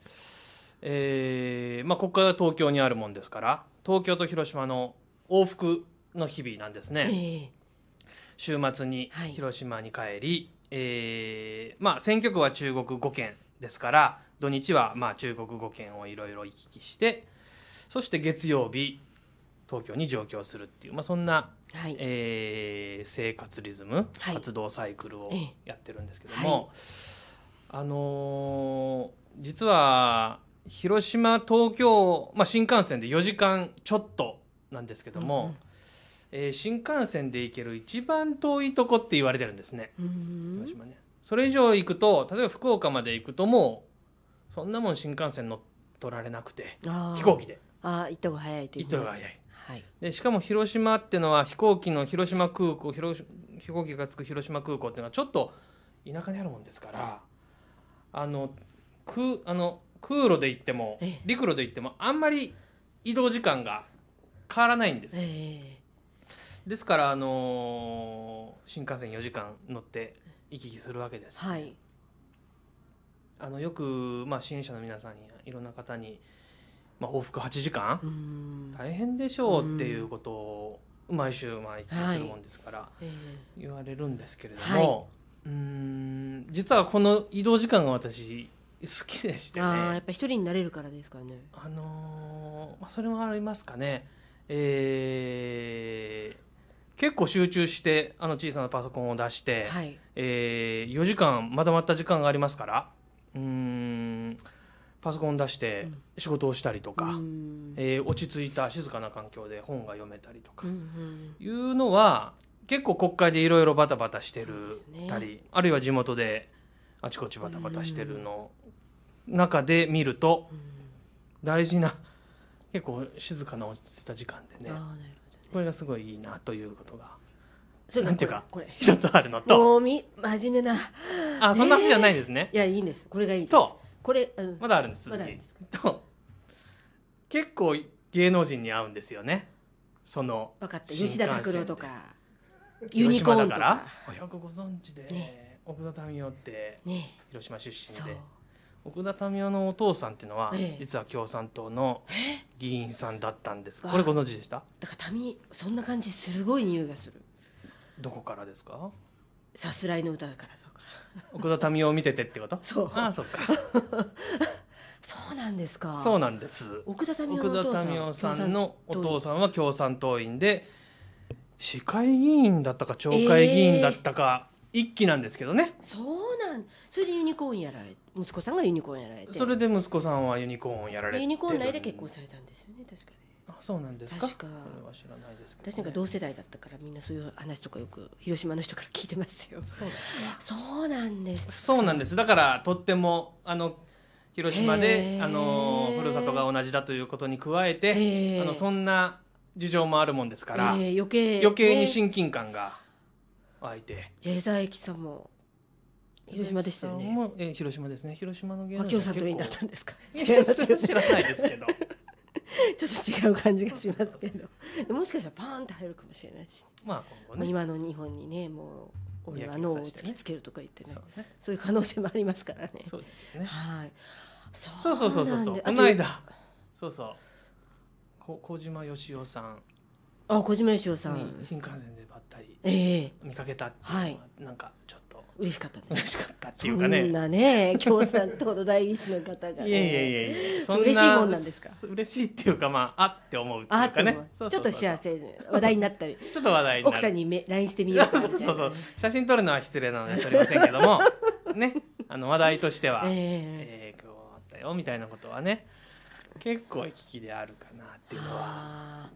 えーまあ、ここから東京にあるもんですから東京と広島の往復の日々なんですね。えー、週末に広島に帰り、はい、えー、まあ、選挙区は中国5県ですから土日はまあ中国5県をいろいろ行き来してそして月曜日東京に上京するっていう、まあ、そんな、はい、えー、生活リズム、はい、活動サイクルをやってるんですけども、えー、あのー、実は広島東京、まあ、新幹線で4時間ちょっとなんですけども、うんえー、新幹線で行ける一番遠いとこって言われてるんですね、うん、広島ねそれ以上行くと例えば福岡まで行くともうそんなもん新幹線乗取られなくて飛行機でああ糸が早いという糸が早い、はい、でしかも広島っていうのは飛行機の広島空港広飛行機が着く広島空港っていうのはちょっと田舎にあるもんですからあのくあの空路で行っても陸路で行ってもあんまり移動時間が変わらないんです、ですから、あのー、新幹線4時間乗って行き来するわけです、ね、はい、あのよく、まあ、支援者の皆さんやいろんな方に、まあ、往復8時間大変でしょうっていうことを毎週き来するもんですから、言われるんですけれども、はい、うん実はこの移動時間が私好きでしてねあやっぱ一人になれるからですかねあのーまあ、それもありますかねえー、結構集中してあの小さなパソコンを出して、はいえー、4時間まとまった時間がありますからうーんパソコン出して仕事をしたりとか、うんえー落ち着いた静かな環境で本が読めたりとかうんうんいうのは結構国会でいろいろバタバタしてるねたり、あるいは地元であちこちバタバタしてるの中で見ると大事な結構静かな落ち着いた時間でねこれがすごいいいなということが。なんていうか一つあるのともうみ真面目なあそんな話じゃないですね、いやいいんですこれがいいですとこれ、うん、まだあるんです続き、ま、と結構芸能人に合うんですよねその分かった吉田拓郎とかユニコーンとかよくご存知で、ね、奥田民生って、ね、広島出身で。奥田民生のお父さんっていうのは、ええ、実は共産党の議員さんだったんです。これご存知でした？だから民そんな感じすごい匂いがする。どこからですか？さすらいの歌だから奥田民生を見ててってこと？そう。ああそっか。そうなんですか。そうなんです。奥田民生さんのお父さんは共産党員で市会議員だったか町会議員だったか、一期なんですけどねそうなんそれでユニコーンやられ息子さんがユニコーンやられてそれで息子さんはユニコーンやられてユニコーン内で結婚されたんですよね確かにあそうなんですか確か知らないですけど、ね、私か同世代だったからみんなそういう話とかよく広島の人から聞いてましたよそうですかそうなんですそうなんですだからとってもあの広島であのふるさとが同じだということに加えてあのそんな事情もあるもんですから余計余計に親近感が。相手ジ沢永ーさんも広島でしたよね。もえ広島ですね。広島の芸能人。さんとにったんですか。知らないですけど。ちょっと違う感じがしますけど、もしかしたらパーンって入るかもしれないし、まあ今、ね、今の日本にね、もう俺は脳を突きつけるとか言ってね、そうねそういう可能性もありますからね。そうですよね。はい。そうそうそうそうそう。この間、そうそう。こ小島よしおさん。あ小島よしおさん新幹線でばったり見かけたっていうのは、えー、なんかちょっと嬉しかった嬉しかったっていうかねそんなね共産党の第一子の方が、ね、いやいやいやいやそん嬉しいもんなんですか嬉しいっていうかまああって思うっていうかねちょっと幸せ話題になったり ちょっと話題奥さんにめ LINE してみようそうそうそう写真撮るのは失礼なので撮りませんけども ねあの話題としては、えー、えー、今日あったよみたいなことはね結構行き来であるかなっていうのは。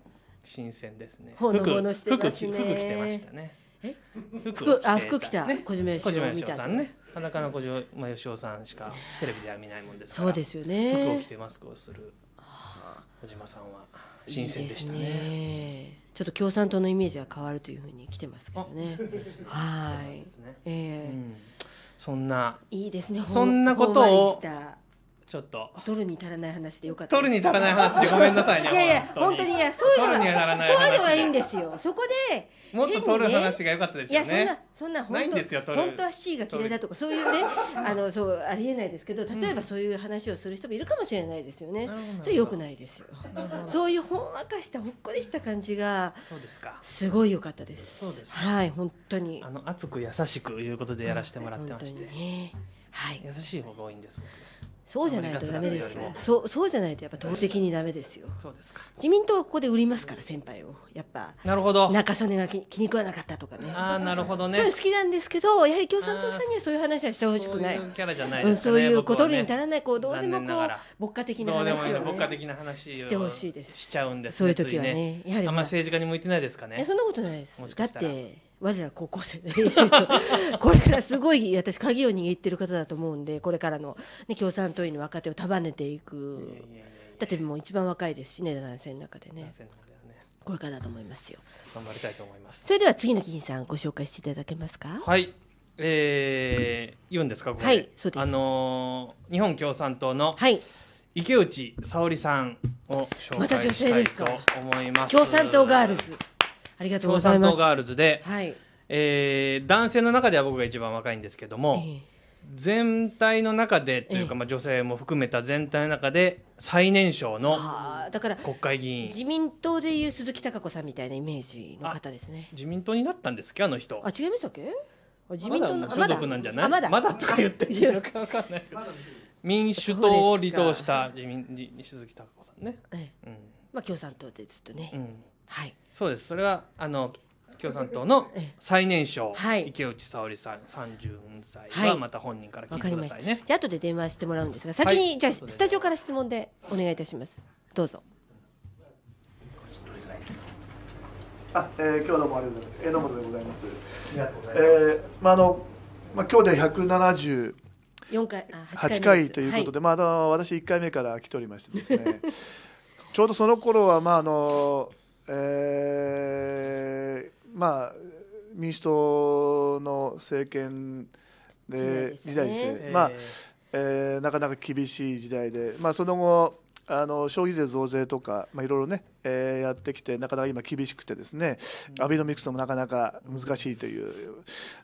新鮮ですね。ほのぼのしてますね。服服着てましたね。え？服あ服着た、ね、小島よしお見た。さんね。裸の小島よしおさんしかテレビでは見ないもんですから。そうですよね。服を着てマスクをする小島さんは新鮮でしたね。いいちょっと共産党のイメージが変わるというふうに来てますけどね。はい。ね、ええーうん、そんな。いいですね。そんなことを。ちょっと取るに足らない話でよかった取るに足らない話でごめんなさいねいやいや本当にいやそういうのはそういうのはいいんですよそこでもっと取る話が良かったですよねいやそんなそんな本当本当は C が嫌いだとかそういうねあのそうありえないですけど例えばそういう話をする人もいるかもしれないですよね、それ良くないですよそういうほんわかしたほっこりした感じがそうですかすごい良かったですそうですはい本当にあの熱く優しくいうことでやらせてもらってまして、はい優しい方が多いんですもんそうじゃないとダメですよ。そうそうじゃないとやっぱ投的にダメですよ。そうですか。自民党はここで売りますから先輩をやっぱ。なるほど。中曽根が気気に食わなかったとかね。ああなるほどね。そういう好きなんですけどやはり共産党さんにはそういう話はしてほしくない。そういうキャラじゃない、ね、うんそういうことに足らないこうどうでもこう牧歌的な話を、ね、牧歌的な話してほしいです。しちゃうんです、ね、そういう時はねやはり、まあ、あんま政治家に向いてないですかね。そんなことないです。だって。我ら高校生の編集長これからすごい私鍵を握ってる方だと思うんでこれからの、ね、共産党員の若手を束ねていくだってもう一番若いですしね男性の中でね。これからだと思いますよ。頑張りたいと思います。それでは次の議員さんご紹介していただけますか。はい、えー、言うんですかここはい、そうです。あのー、日本共産党の、はい、池内沙織さんを紹介したいと思います。ま、共産党ガールズ。ありがとうございます。ガールズで、はい、えー、男性の中では僕が一番若いんですけども、えー、全体の中でというか、まあ、女性も含めた全体の中で最年少の国会議員、自民党でいう鈴木貴子さんみたいなイメージの方ですね自民党になったんですけあの人あ違いましたっけ自民党の所属なんじゃないまだまだとか言っていいのか分かんないけど民主党を離党した自民鈴木貴子さんね、ええうん、まあ共産党でずっとね、うんはい、そうですそれはあの共産党の最年少、はい、池内沙織さん三十歳はまた本人から聞いてくださいね、はい、じゃあ後で電話してもらうんですが先に、はい、じゃあスタジオから質問でお願いいたしますどうぞあ、えー、今日どうもありがとうございます。えー、どでございます。ありがとうございます。えー、まああのまあ今日で百七十四回八回ということで、まああの私一回目から来ておりましてですね。ちょうどその頃はまああのえー、まあ民主党の政権で時代ですね、えー、まあ、えー、なかなか厳しい時代で、まあ、その後あの消費税増税とか、まあ、いろいろね、えー、やってきてなかなか今厳しくてですね、うん、アベノミクスもなかなか難しいという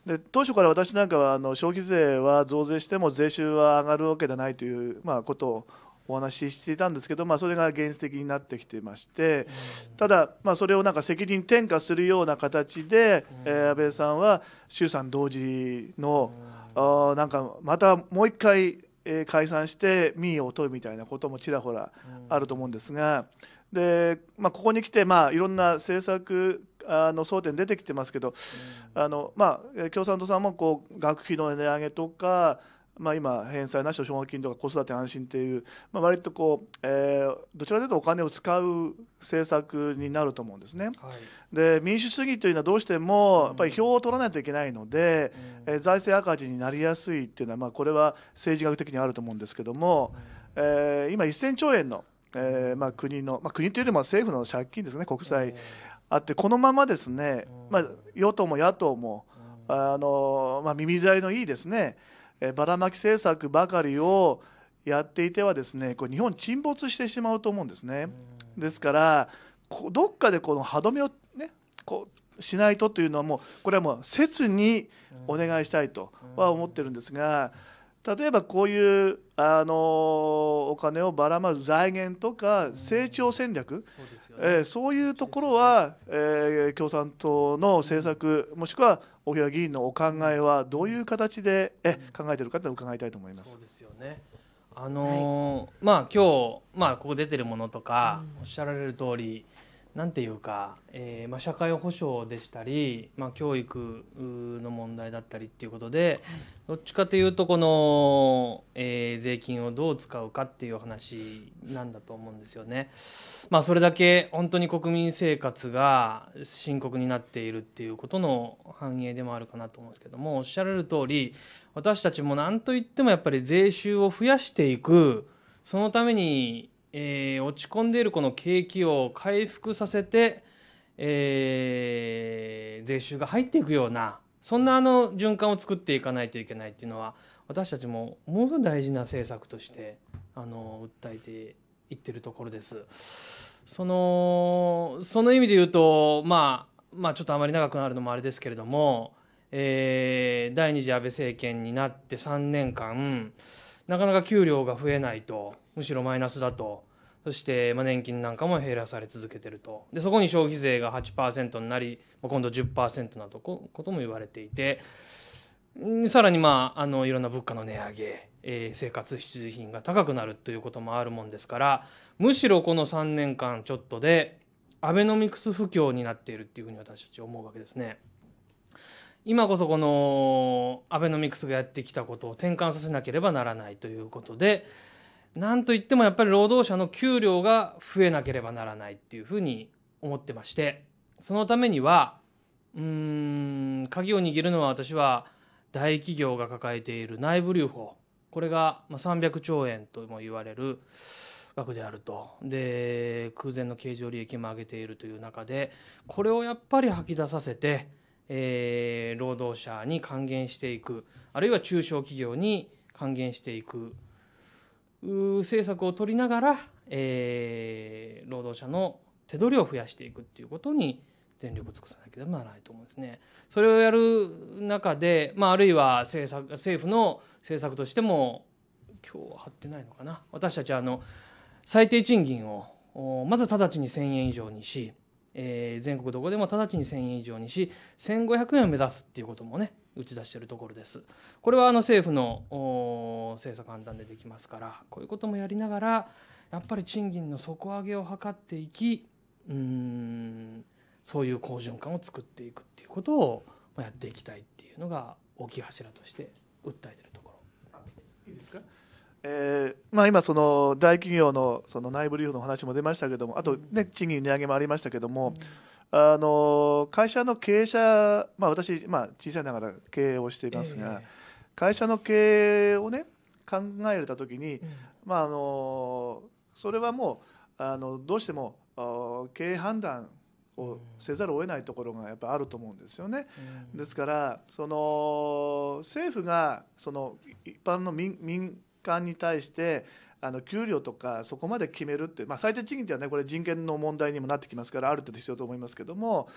で当初から私なんかはあの消費税は増税しても税収は上がるわけではないという、まあ、ことをお話ししていたんですけど、まあ、それが現実的になってきてましてただ、まあ、それをなんか責任転嫁するような形で、えー、安倍さんは衆参同時のあなんかまたもう一回、えー、解散して民意を問うみたいなこともちらほらあると思うんですが。でまあ、ここに来て、まあ、いろんな政策あの争点出てきてますけど、あのまあ、共産党さんもこう学費の値上げとかまあ、今、返済なしの奨学金とか子育て安心っていう、まあ、割とこう、えー、どちらかというとお金を使う政策になると思うんですね。はい、で民主主義というのはどうしてもやっぱり票を取らないといけないので、うん、えー、財政赤字になりやすいっていうのは、まあ、これは政治学的にあると思うんですけども、うん、えー、今、1000兆円の、えーまあ、国の、まあ、国というよりも政府の借金ですね、国債、あってこのままですね、まあ、与党も野党も、あのまあ、耳障りのいいですねえばらまき政策ばかりをやっていてはですねこれ日本沈没してしまうと思うんですね。ですからどっかでこの歯止めを、ね、こうしないとというのはもうこれはもう切にお願いしたいとは思ってるんですが。例えばこういうあのお金をばらまう財源とか成長戦略、そう、ね、えー、そういうところは、えー、共産党の政策、もしくは大平議員のお考えはどういう形で、え考えているかって伺いたいと思います。そうですよねあのーはい、まあ今日、まあ、ここ出てるものとか、おっしゃられる通り、何て言うか、えーまあ、社会保障でしたり、まあ、教育の問題だったりっていうことで、はい、どっちかというとこの、えー、税金をどう使うかっていう話なんだと思うんですよね。まあ、それだけ本当に国民生活が深刻になっているっていうことの反映でもあるかなと思うんですけどもおっしゃられる通り私たちも何といってもやっぱり税収を増やしていくそのためにえー、落ち込んでいるこの景気を回復させて、えー、税収が入っていくようなそんなあの循環を作っていかないといけないっていうのは私たちももの大事な政策としてあの訴えていってるところです。そのその意味で言うと、まあ、まあちょっとあまり長くなるのもあれですけれども、えー、第2次安倍政権になって3年間なかなか給料が増えないとむしろマイナスだとそして、まあ、年金なんかも減らされ続けてるとでそこに消費税が8%になり、ま今度10%などことも言われていてさらに、まあ、あのいろんな物価の値上げ、えー、生活必需品が高くなるということもあるもんですからむしろこの3年間ちょっとでアベノミクス不況になっているっていうふうに私たち思うわけですね。今こそこのアベノミクスがやってきたことを転換させなければならないということでなんといってもやっぱり労働者の給料が増えなければならないっていうふうに思ってましてそのためにはうん鍵を握るのは私は大企業が抱えている内部留保これが300兆円とも言われる額であるとで空前の経常利益も上げているという中でこれをやっぱり吐き出させてえー、労働者に還元していくあるいは中小企業に還元していく政策を取りながら、えー、労働者の手取りを増やしていくっていうことに全力を尽くさなければならないと思うんですね。それをやる中で、まあ、あるいは政策政府の政策としても今日は張ってないのかな私たちあの最低賃金をまず直ちに1,000円以上にしえー、全国どこでも直ちに1000円以上にし1500円を目指すっていうこともね打ち出しているところです。これはあの政府の政策判断でできますからこういうこともやりながらやっぱり賃金の底上げを図っていきうんそういう好循環を作っていくっていうことをやっていきたいっていうのが大きい柱として訴えているところ。いいですかえーまあ、今、その大企業のその内部留保の話も出ましたけども、あと、ね、賃金値上げもありましたけども、あの会社の経営者、まあ、私、まあ、小さいながら経営をしていますが、会社の経営を、ね、考えたときに、まあ、あのそれはもうあのどうしても経営判断をせざるを得ないところがやっぱあると思うんですよね。ですからその政府がその一般の民民間に対してあの給料とかそこまで決めるって、まあ、最低賃金ってはねこれ人権の問題にもなってきますからある程度必要と思いますけども。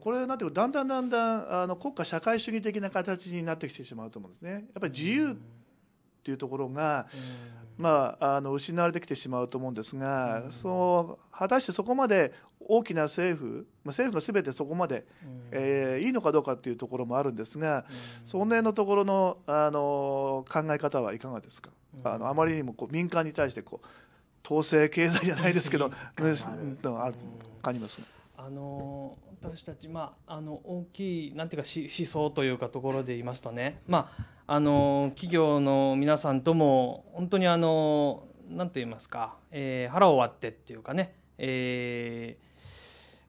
これなんていうかだんだんだんだんあの国家社会主義的な形になってきてしまうと思うんですね。やっぱり自由っていうところが、まあ、あの失われてきてしまうと思うんですが、うん、その果たしてそこまで大きな政府、まあ、政府が全てそこまで、うん、えー、いいのかどうかっていうところもあるんですが、うん、その辺のところのあの考え方はいかがですか、うん、あのあまりにもこう民間に対してこう統制経済じゃないですけど、ある感じます、ね、あの私たち、まあ、あの大きいなんていうか思想というかところで言いますとね、まあ、あの企業の皆さんとも本当にあのなんと言いますか、えー、腹を割ってっていうかね、えー、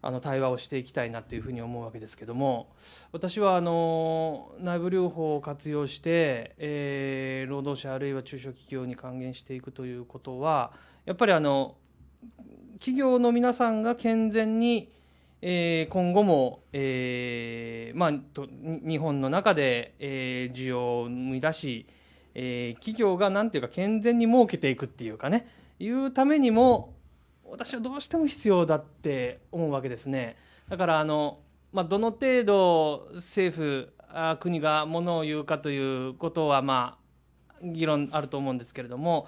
あの対話をしていきたいなというふうに思うわけですけども私はあの内部療法を活用して、えー、労働者あるいは中小企業に還元していくということはやっぱりあの企業の皆さんが健全に、えー、今後も、えーまあ、日本の中で、えー、需要を生み出し、えー、企業が何ていうか健全に儲けていくっていうかねいうためにも私はどうしても必要だって思うわけですね。だからあの、まあ、どの程度政府あ国がものを言うかということはまあ議論あると思うんですけれども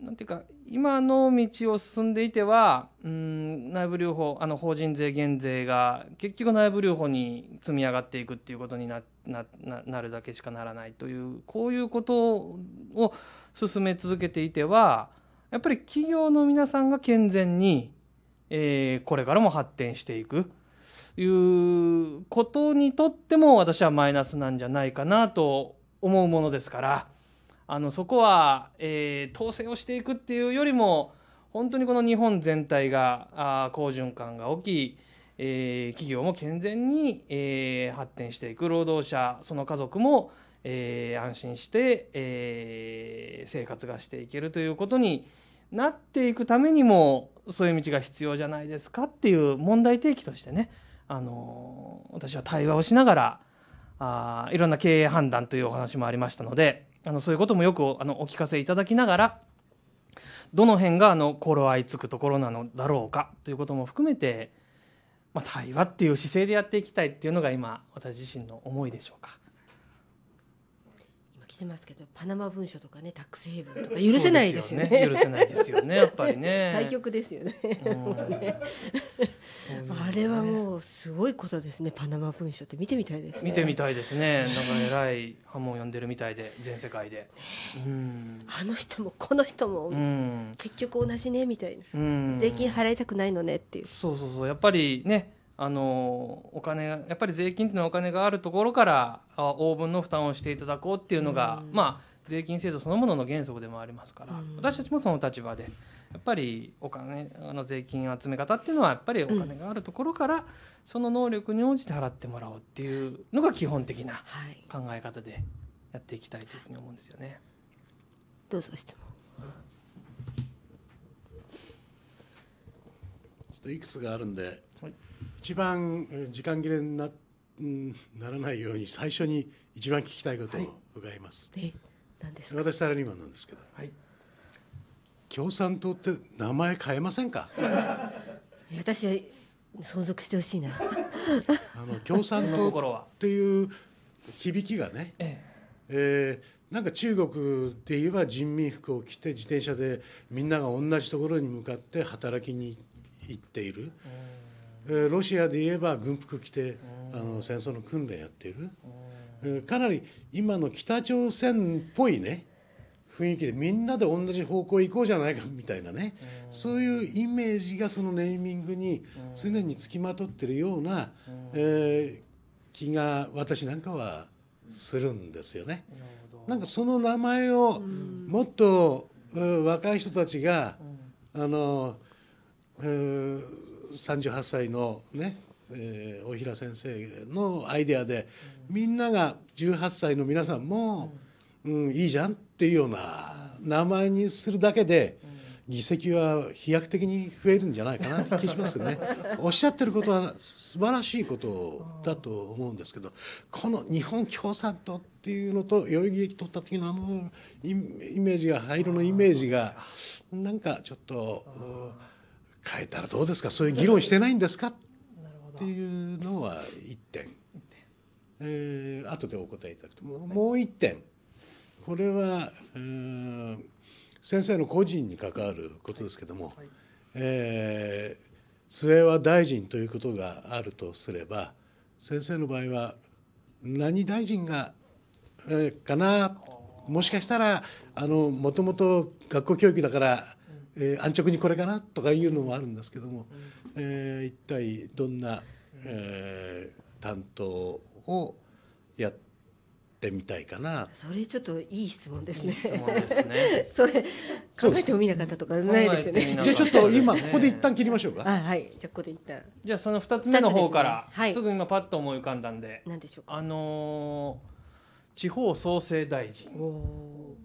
何ていうか今の道を進んでいてはうん内部留保あの法人税減税が結局内部留保に積み上がっていくっていうことになななるだけしかならないというこういうことを進め続けていては。やっぱり企業の皆さんが健全に、えー、これからも発展していくいうことにとっても私はマイナスなんじゃないかなと思うものですからあのそこは、えー、統制をしていくっていうよりも本当にこの日本全体があ好循環が起き、えー、企業も健全に、えー、発展していく労働者その家族も、えー、安心して、えー、生活がしていけるということになっていくためにもそういう道が必要じゃないですかっていう問題提起としてね、あの私は対話をしながらあいろんな経営判断というお話もありましたのであのそういうこともよくあのお聞かせいただきながらどの辺があの頃合いつくところなのだろうかということも含めて、まあ、対話っていう姿勢でやっていきたいっていうのが今私自身の思いでしょうか。来てますけどパナマ文書とかねタックスヘイブンとか許せないですよね、ね、許せないですよねやっぱりね 対局ですよねね、あれはもうすごいことですねパナマ文書って見てみたいです、ね、見てみたいですねなんか偉い波紋を呼んでるみたいで全世界で、うん、あの人もこの人も、結局同じねみたいな、うん、税金払いたくないのねっていうそうそうそうやっぱりねあのお金やっぱり税金というのはお金があるところから応分の負担をしていただこうっていうのが、まあ、税金制度そのものの原則でもありますから、私たちもその立場でやっぱりお金あの税金集め方っていうのはやっぱりお金があるところから、その能力に応じて払ってもらおうっていうのが基本的な考え方でやっていきたいというふうに思うんですよね。どうぞ質問いくつがあるんで、はい、一番時間切れになならないように最初に一番聞きたいことを伺います。はい、何です私サラリーマンなんですけど、はい、共産党って名前変えませんか。私は存続してほしいな。あの共産党っていう響きがね、ええー、なんか中国で言えば人民服を着て自転車でみんなが同じところに向かって働きに行っている。えーえロシアで言えば軍服着てあの戦争の訓練やっている、えかなり今の北朝鮮っぽいね雰囲気でみんなで同じ方向行こうじゃないかみたいなねそういうイメージがそのネーミングに常につきまとってるような、え気が私なんかはするんですよね。なんかその名前をもっと若い人たちが、あの、えー38歳のね、えー、大平先生のアイデアで、みんなが18歳の皆さんも、うん、うん、いいじゃんっていうような名前にするだけで、議席は飛躍的に増えるんじゃないかなって気しますね おっしゃってることは素晴らしいことだと思うんですけどこの日本共産党っていうのと代々木駅取った時のあのイメージが灰色のイメージがなんかちょっと。変えたらどうですかそういう議論してないんですかっていうのは1点、えー、後でお答えいただくともう1点これは、えー、先生の個人に関わることですけども、はいはい、えー、末は大臣ということがあるとすれば先生の場合は何大臣が、えー、かなもしかしたらもともと学校教育だからえー、安直にこれかなとかいうのもあるんですけども、えー、一体どんな、えー、担当をやってみたいかなそれちょっといい質問ですね。いいすね それ考えてもみなかったとかないですよね。じゃあちょっと今ここで一旦切りましょうか。はいじゃここで一旦。じゃその二つ目の方から、ねはい、すぐ今パッと思い浮かんだんで。なんでしょうあのー、地方創生大臣。お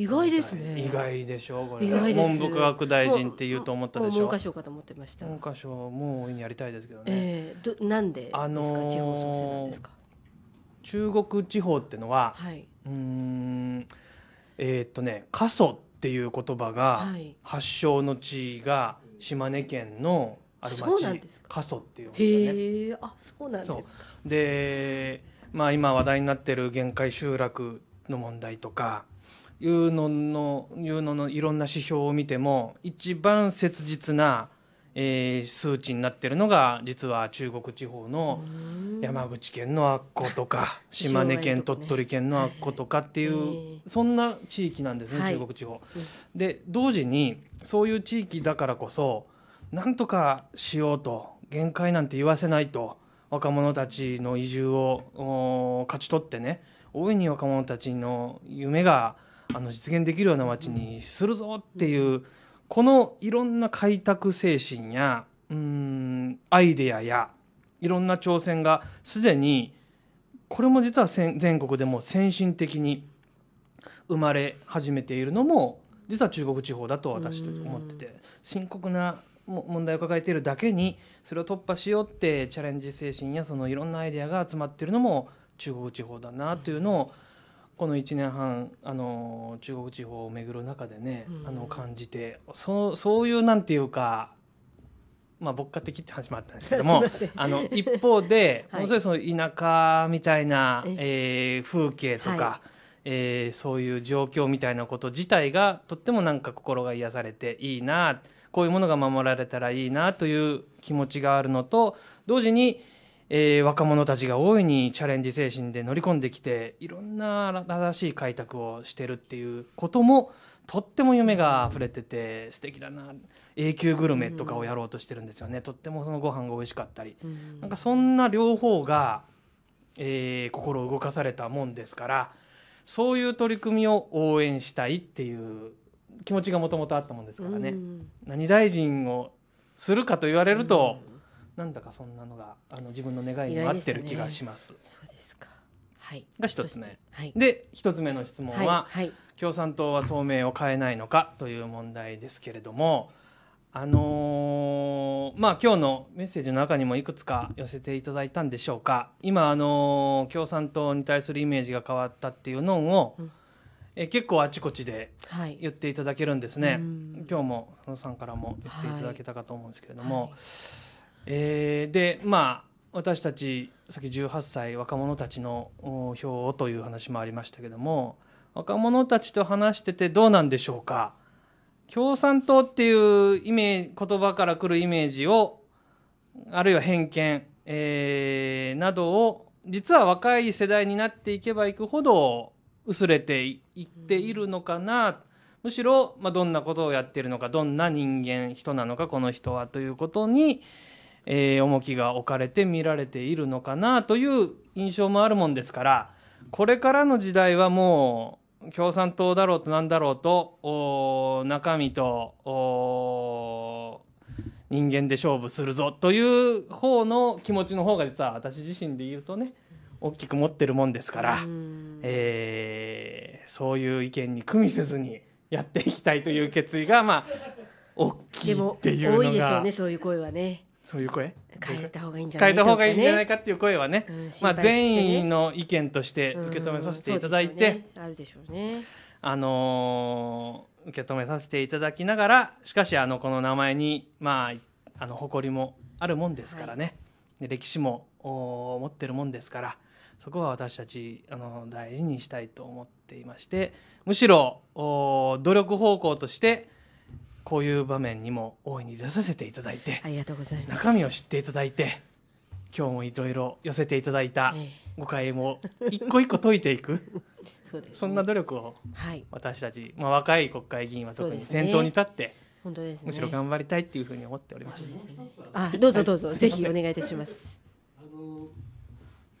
意外ですね意外でしょうこれ意外文部科学大臣って言うと思ったでしょ文科省かと思ってました文科省もうやりたいですけどね、えー、どなんであのー、中国地方ってのは、はい、うんえー、っとね過疎っていう言葉が発祥の地が島根県のある町過疎っていうんですよあそうなんですかでまあ今話題になってる限界集落の問題とかいうののいうののいろんな指標を見ても一番切実な、えー、数値になってるのが実は中国地方の山口県のあっことか 島根県、鳥取県のあっことかっていう、えー、そんな地域なんですね、はい、中国地方。で同時にそういう地域だからこそなんとかしようと限界なんて言わせないと若者たちの移住を勝ち取ってね大いに若者たちの夢があの実現できるような街にするぞっていうこのいろんな開拓精神やうんアイデアやいろんな挑戦がすでにこれも実は全国でも先進的に生まれ始めているのも実は中国地方だと私と思ってて深刻な問題を抱えているだけにそれを突破しようってチャレンジ精神やそのいろんなアイデアが集まっているのも中国地方だなというのを、この1年半あの中国地方を巡る中でね、うん、あの感じてそそういうなんていうかまあ、牧歌的って話もあったんですけども あの一方で、ものすごその田舎みたいな、ええー、風景とか、はい、えー、そういう状況みたいなこと自体がとってもなんか心が癒されていいなこういうものが守られたらいいなという気持ちがあるのと同時にえー、若者たちが大いにチャレンジ精神で乗り込んできていろんな新しい開拓をしてるっていうこともとっても夢が溢れてて素敵だな永久グルメとかをやろうとしてるんですよね、うん、とってもそのご飯が美味しかったり、うん、なんかそんな両方が、えー、心動かされたもんですからそういう取り組みを応援したいっていう気持ちがもともとあったもんですからね、うん、何大臣をするかと言われると、なんだかそんなのがあの自分の願いに合ってる気がします。すね、そうですかはい、が一つ目、はい、で一つ目の質問は、はいはい、共産党は党名を変えないのかという問題ですけれども、あのー、まあ、今日のメッセージの中にもいくつか寄せていただいたんでしょうか今、あのー、共産党に対するイメージが変わったっていうのを、うん、え結構あちこちで言っていただけるんですね、はい、今日も佐野さんからも言っていただけたかと思うんですけれども。はいえー、でまあ私たちさっき18歳若者たちの票をという話もありましたけども若者たちと話しててどうなんでしょうか共産党っていうイメージ言葉からくるイメージをあるいは偏見、えー、などを実は若い世代になっていけばいくほど薄れていっているのかなむしろ、まあ、どんなことをやってるのかどんな人間人なのかこの人はということに、えー、重きが置かれて見られているのかなという印象もあるもんですからこれからの時代はもう共産党だろうとなんだろうと中身と人間で勝負するぞという方の気持ちの方が実は私自身で言うとね大きく持ってるもんですから、えー、そういう意見に組みせずにやっていきたいという決意がまあ大きいっていうのがでも多いでしょうねそういう声はねそういう声変えた方がいいんじゃないか、ね、変えた方がいいんじゃないかっていう声はねうんね、まあ、善意の意見として受け止めさせていただいて、うんね、あるでしょうねあのー、受け止めさせていただきながらしかしあのこの名前にまああの誇りもあるもんですからね、はい、歴史も持ってるもんですからそこは私たちあの大事にしたいと思っていましてむしろ努力方向としてこういう場面にも大いに出させていただいてありがとうございます中身を知っていただいて今日もいろいろ寄せていただいた誤解も一個一個解いていく そうです、ね、そんな努力を私たち、まあ、若い国会議員は特に先頭に立って、ね、本当ですね、むしろ頑張りたいっていうふうに思っております。すね、あどうぞどうぞ、ぜひお願いいたします。あの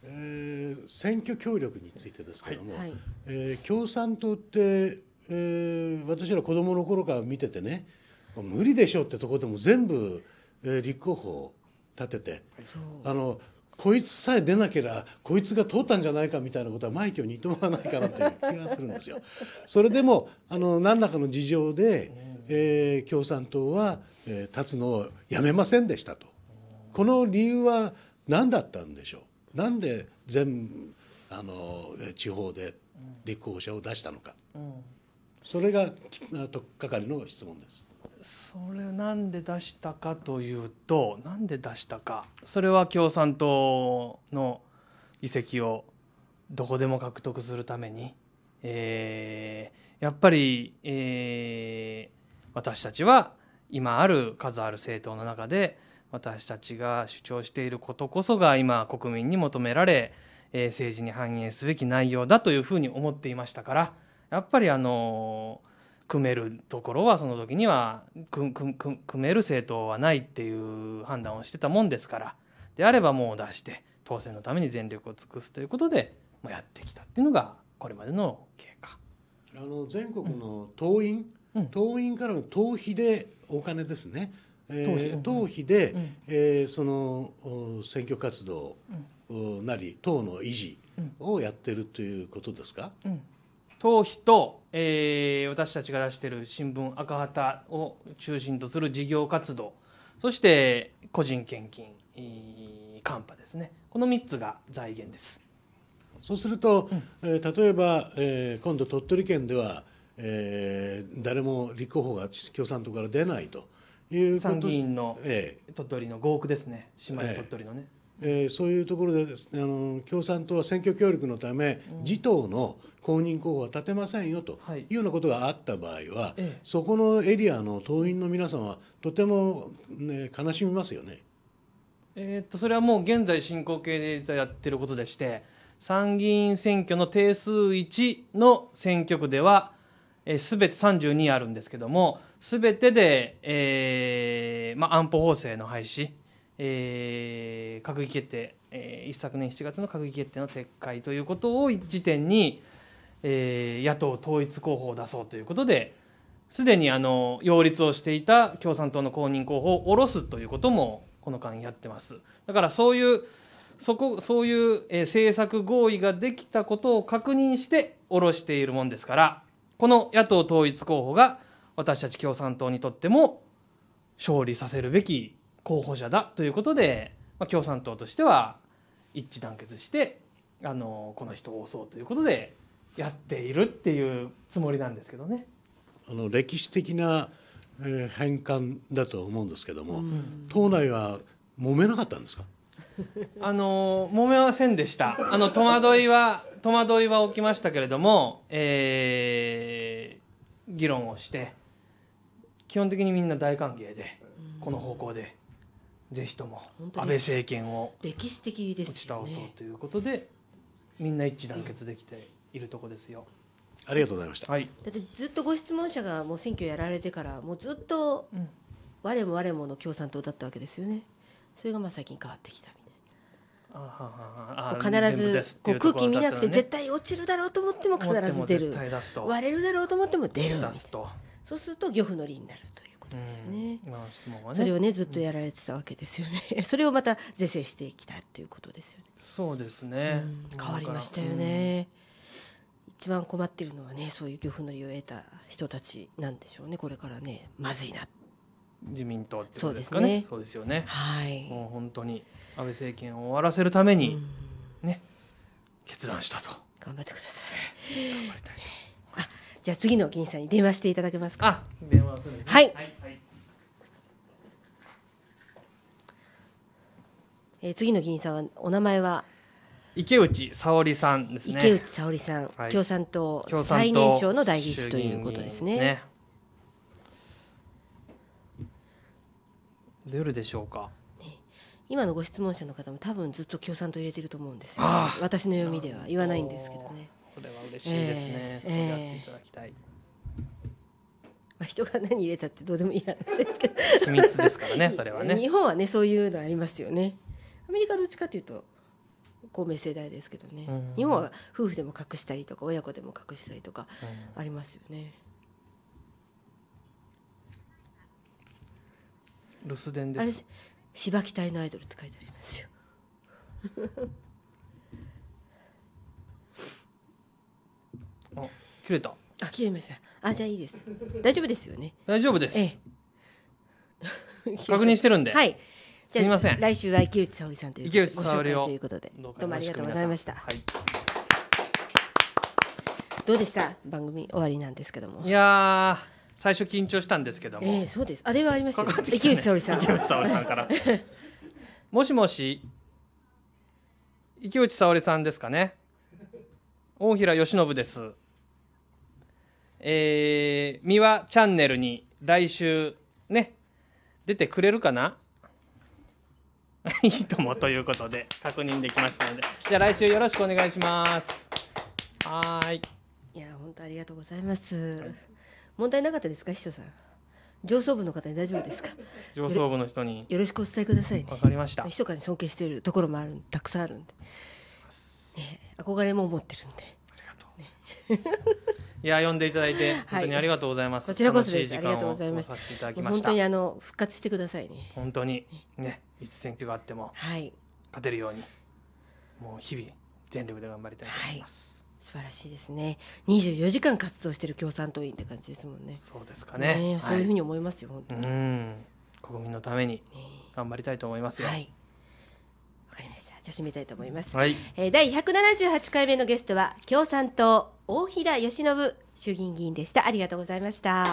えー、選挙協力についてですけれども、はい、えー、共産党って、えー、私ら子どもの頃から見ててね無理でしょうってとこでも全部、えー、立候補立ててあのこいつさえ出なければこいつが通ったんじゃないかみたいなことはマイケルに言ってもらわないかなという気がするんですよ。それでもあの何らかの事情で、えー、共産党は、えー、立つのをやめませんでしたとこの理由は何だったんでしょうなんで全あの地方で立候補者を出したのか、それがとっかかりの質問です。それなんで出したかというとなんで出したかそれは共産党の議席をどこでも獲得するために、えー、やっぱり、えー、私たちは今ある数ある政党の中で私たちが主張していることこそが今国民に求められ、えー、政治に反映すべき内容だというふうに思っていましたからやっぱりあのー組めるところはその時には組める政党はないっていう判断をしてたもんですからであればもう出して当選のために全力を尽くすということでやってきたっていうのがこれまでの経過。あの全国の党員、うん、党員からの党費でお金ですね、えー、党費で、うん、えー、その選挙活動なり党の維持をやってるということですか。うん党費と、えー、私たちが出している新聞赤旗を中心とする事業活動そして個人献金カンパですねこの3つが財源ですそうすると、うん、えー、例えば、えー、今度鳥取県では、えー、誰も立候補が共産党から出ないという参議院の、えー、鳥取の5億ですね島根鳥取のね、えーえー、そういうところでです、ね、あの共産党は選挙協力のため、自党の公認候補は立てませんよというようなことがあった場合は、そこのエリアの党員の皆さんはとても、ね、悲しみますよね、えっとそれはもう現在進行形でやってることでして参議院選挙の定数1の選挙区では、えー、全て32あるんですけども全てで、えーま安保法制の廃止えー、閣議決定、えー、一昨年7月の閣議決定の撤回ということを時点に、えー、野党統一候補を出そうということで、すでにあの擁立をしていた共産党の公認候補を下ろすということも、この間やってます。だからそういうそこそういう、え政策合意ができたことを確認して下ろしているもんですからこの野党統一候補が私たち共産党にとっても勝利させるべき候補者だということで、まあ、共産党としては一致団結してあのこの人を押そうということでやっているっていうつもりなんですけどね。あの歴史的な、えー、変換だと思うんですけども、うん、党内は揉めなかったんですか あの揉めませんでしたあの戸惑いは戸惑いは起きましたけれども、えー、議論をして基本的にみんな大歓迎でこの方向でぜひとも安倍政権を歴史的打ち倒そうということでみんな一致団結できているとこですよ。ありがとうございました、はい、だってずっとご質問者がもう選挙やられてからもうずっと我も我もの共産党だったわけですよね。それがまあ最近変わってきたみたいな。必ずこう空気見なくて絶対落ちるだろうと思っても必ず出る割れるだろうと思っても出るそうすると漁夫の利になるという。ことですよね。うんまあ、ねそれをねずっとやられてたわけですよね。うん、それをまた是正していきたいということですよね。そうですね。うん、変わりましたよね。一番困ってるのはねそういう漁夫の利を得た人たちなんでしょうねこれからねまずいな。自民党ってことですかね。そうです、よね。はい。もう本当に安倍政権を終わらせるためにね決断したと。頑張ってください。頑張りたいと思います。じゃあ次の議員さんに電話していただけますか。あ電話する、ね、はい、はいえー、次の議員さんはお名前は池内沙織さんですね池内沙織さん、はい、共産党最年少の代議士ということですね、出るでしょうか今のご質問者の方も多分ずっと共産党入れてると思うんですよ、ね、私の読みでは言わないんですけどねこれは嬉しいですね、えー、そうやっていただきたい、えー、まあ、人が何入れたってどうでもいい話ですけど 秘密ですからねそれはね日本はねそういうのありますよねアメリカどっちかというと公明世代ですけどね、うん、日本は夫婦でも隠したりとか親子でも隠したりとかありますよね。うん、留守電ですしばき隊のアイドルって書いてありますよ あ切れたあ切れましたあじゃあいいです大丈夫ですよね大丈夫です、ええ、確認してるんではいすみません。来週は池内沙織さんという池内沙ということで、どうもありがとうございました。はい、どうでした番組終わりなんですけども。いや最初緊張したんですけども。ええー、そうです。あれはありました、池内沙織さん。池内沙織さんから。もしもし。池内沙織さんですかね。大平義信です。えー、三輪チャンネルに来週ね出てくれるかな いいともということで確認できましたのでじゃあ来週よろしくお願いしますはいいや本当ありがとうございます、はい、問題なかったですか秘書さん上層部の方に大丈夫ですか上層部の人によろしくお伝えくださいわ、ね、かりました秘書かに尊敬しているところもあるたくさんあるんで、ね、憧れも持ってるんでありがとう、ねいや呼んでいただいて本当にありがとうございます。こちらこそですありがとうございました。本当にあの復活してくださいね。本当にねいつ選挙があっても勝てるように、もう日々全力で頑張りたいと思います。素晴らしいですね。二十四時間活動している共産党員って感じですもんね。そうですかね。ねそういうふうに思いますよ、はい、本当に。国民のために頑張りたいと思いますよ。ね、はい。わかりました。じゃあ締めたいと思います、はい、えー、第178回目のゲストは共産党大平義信衆議院議員でしたありがとうございました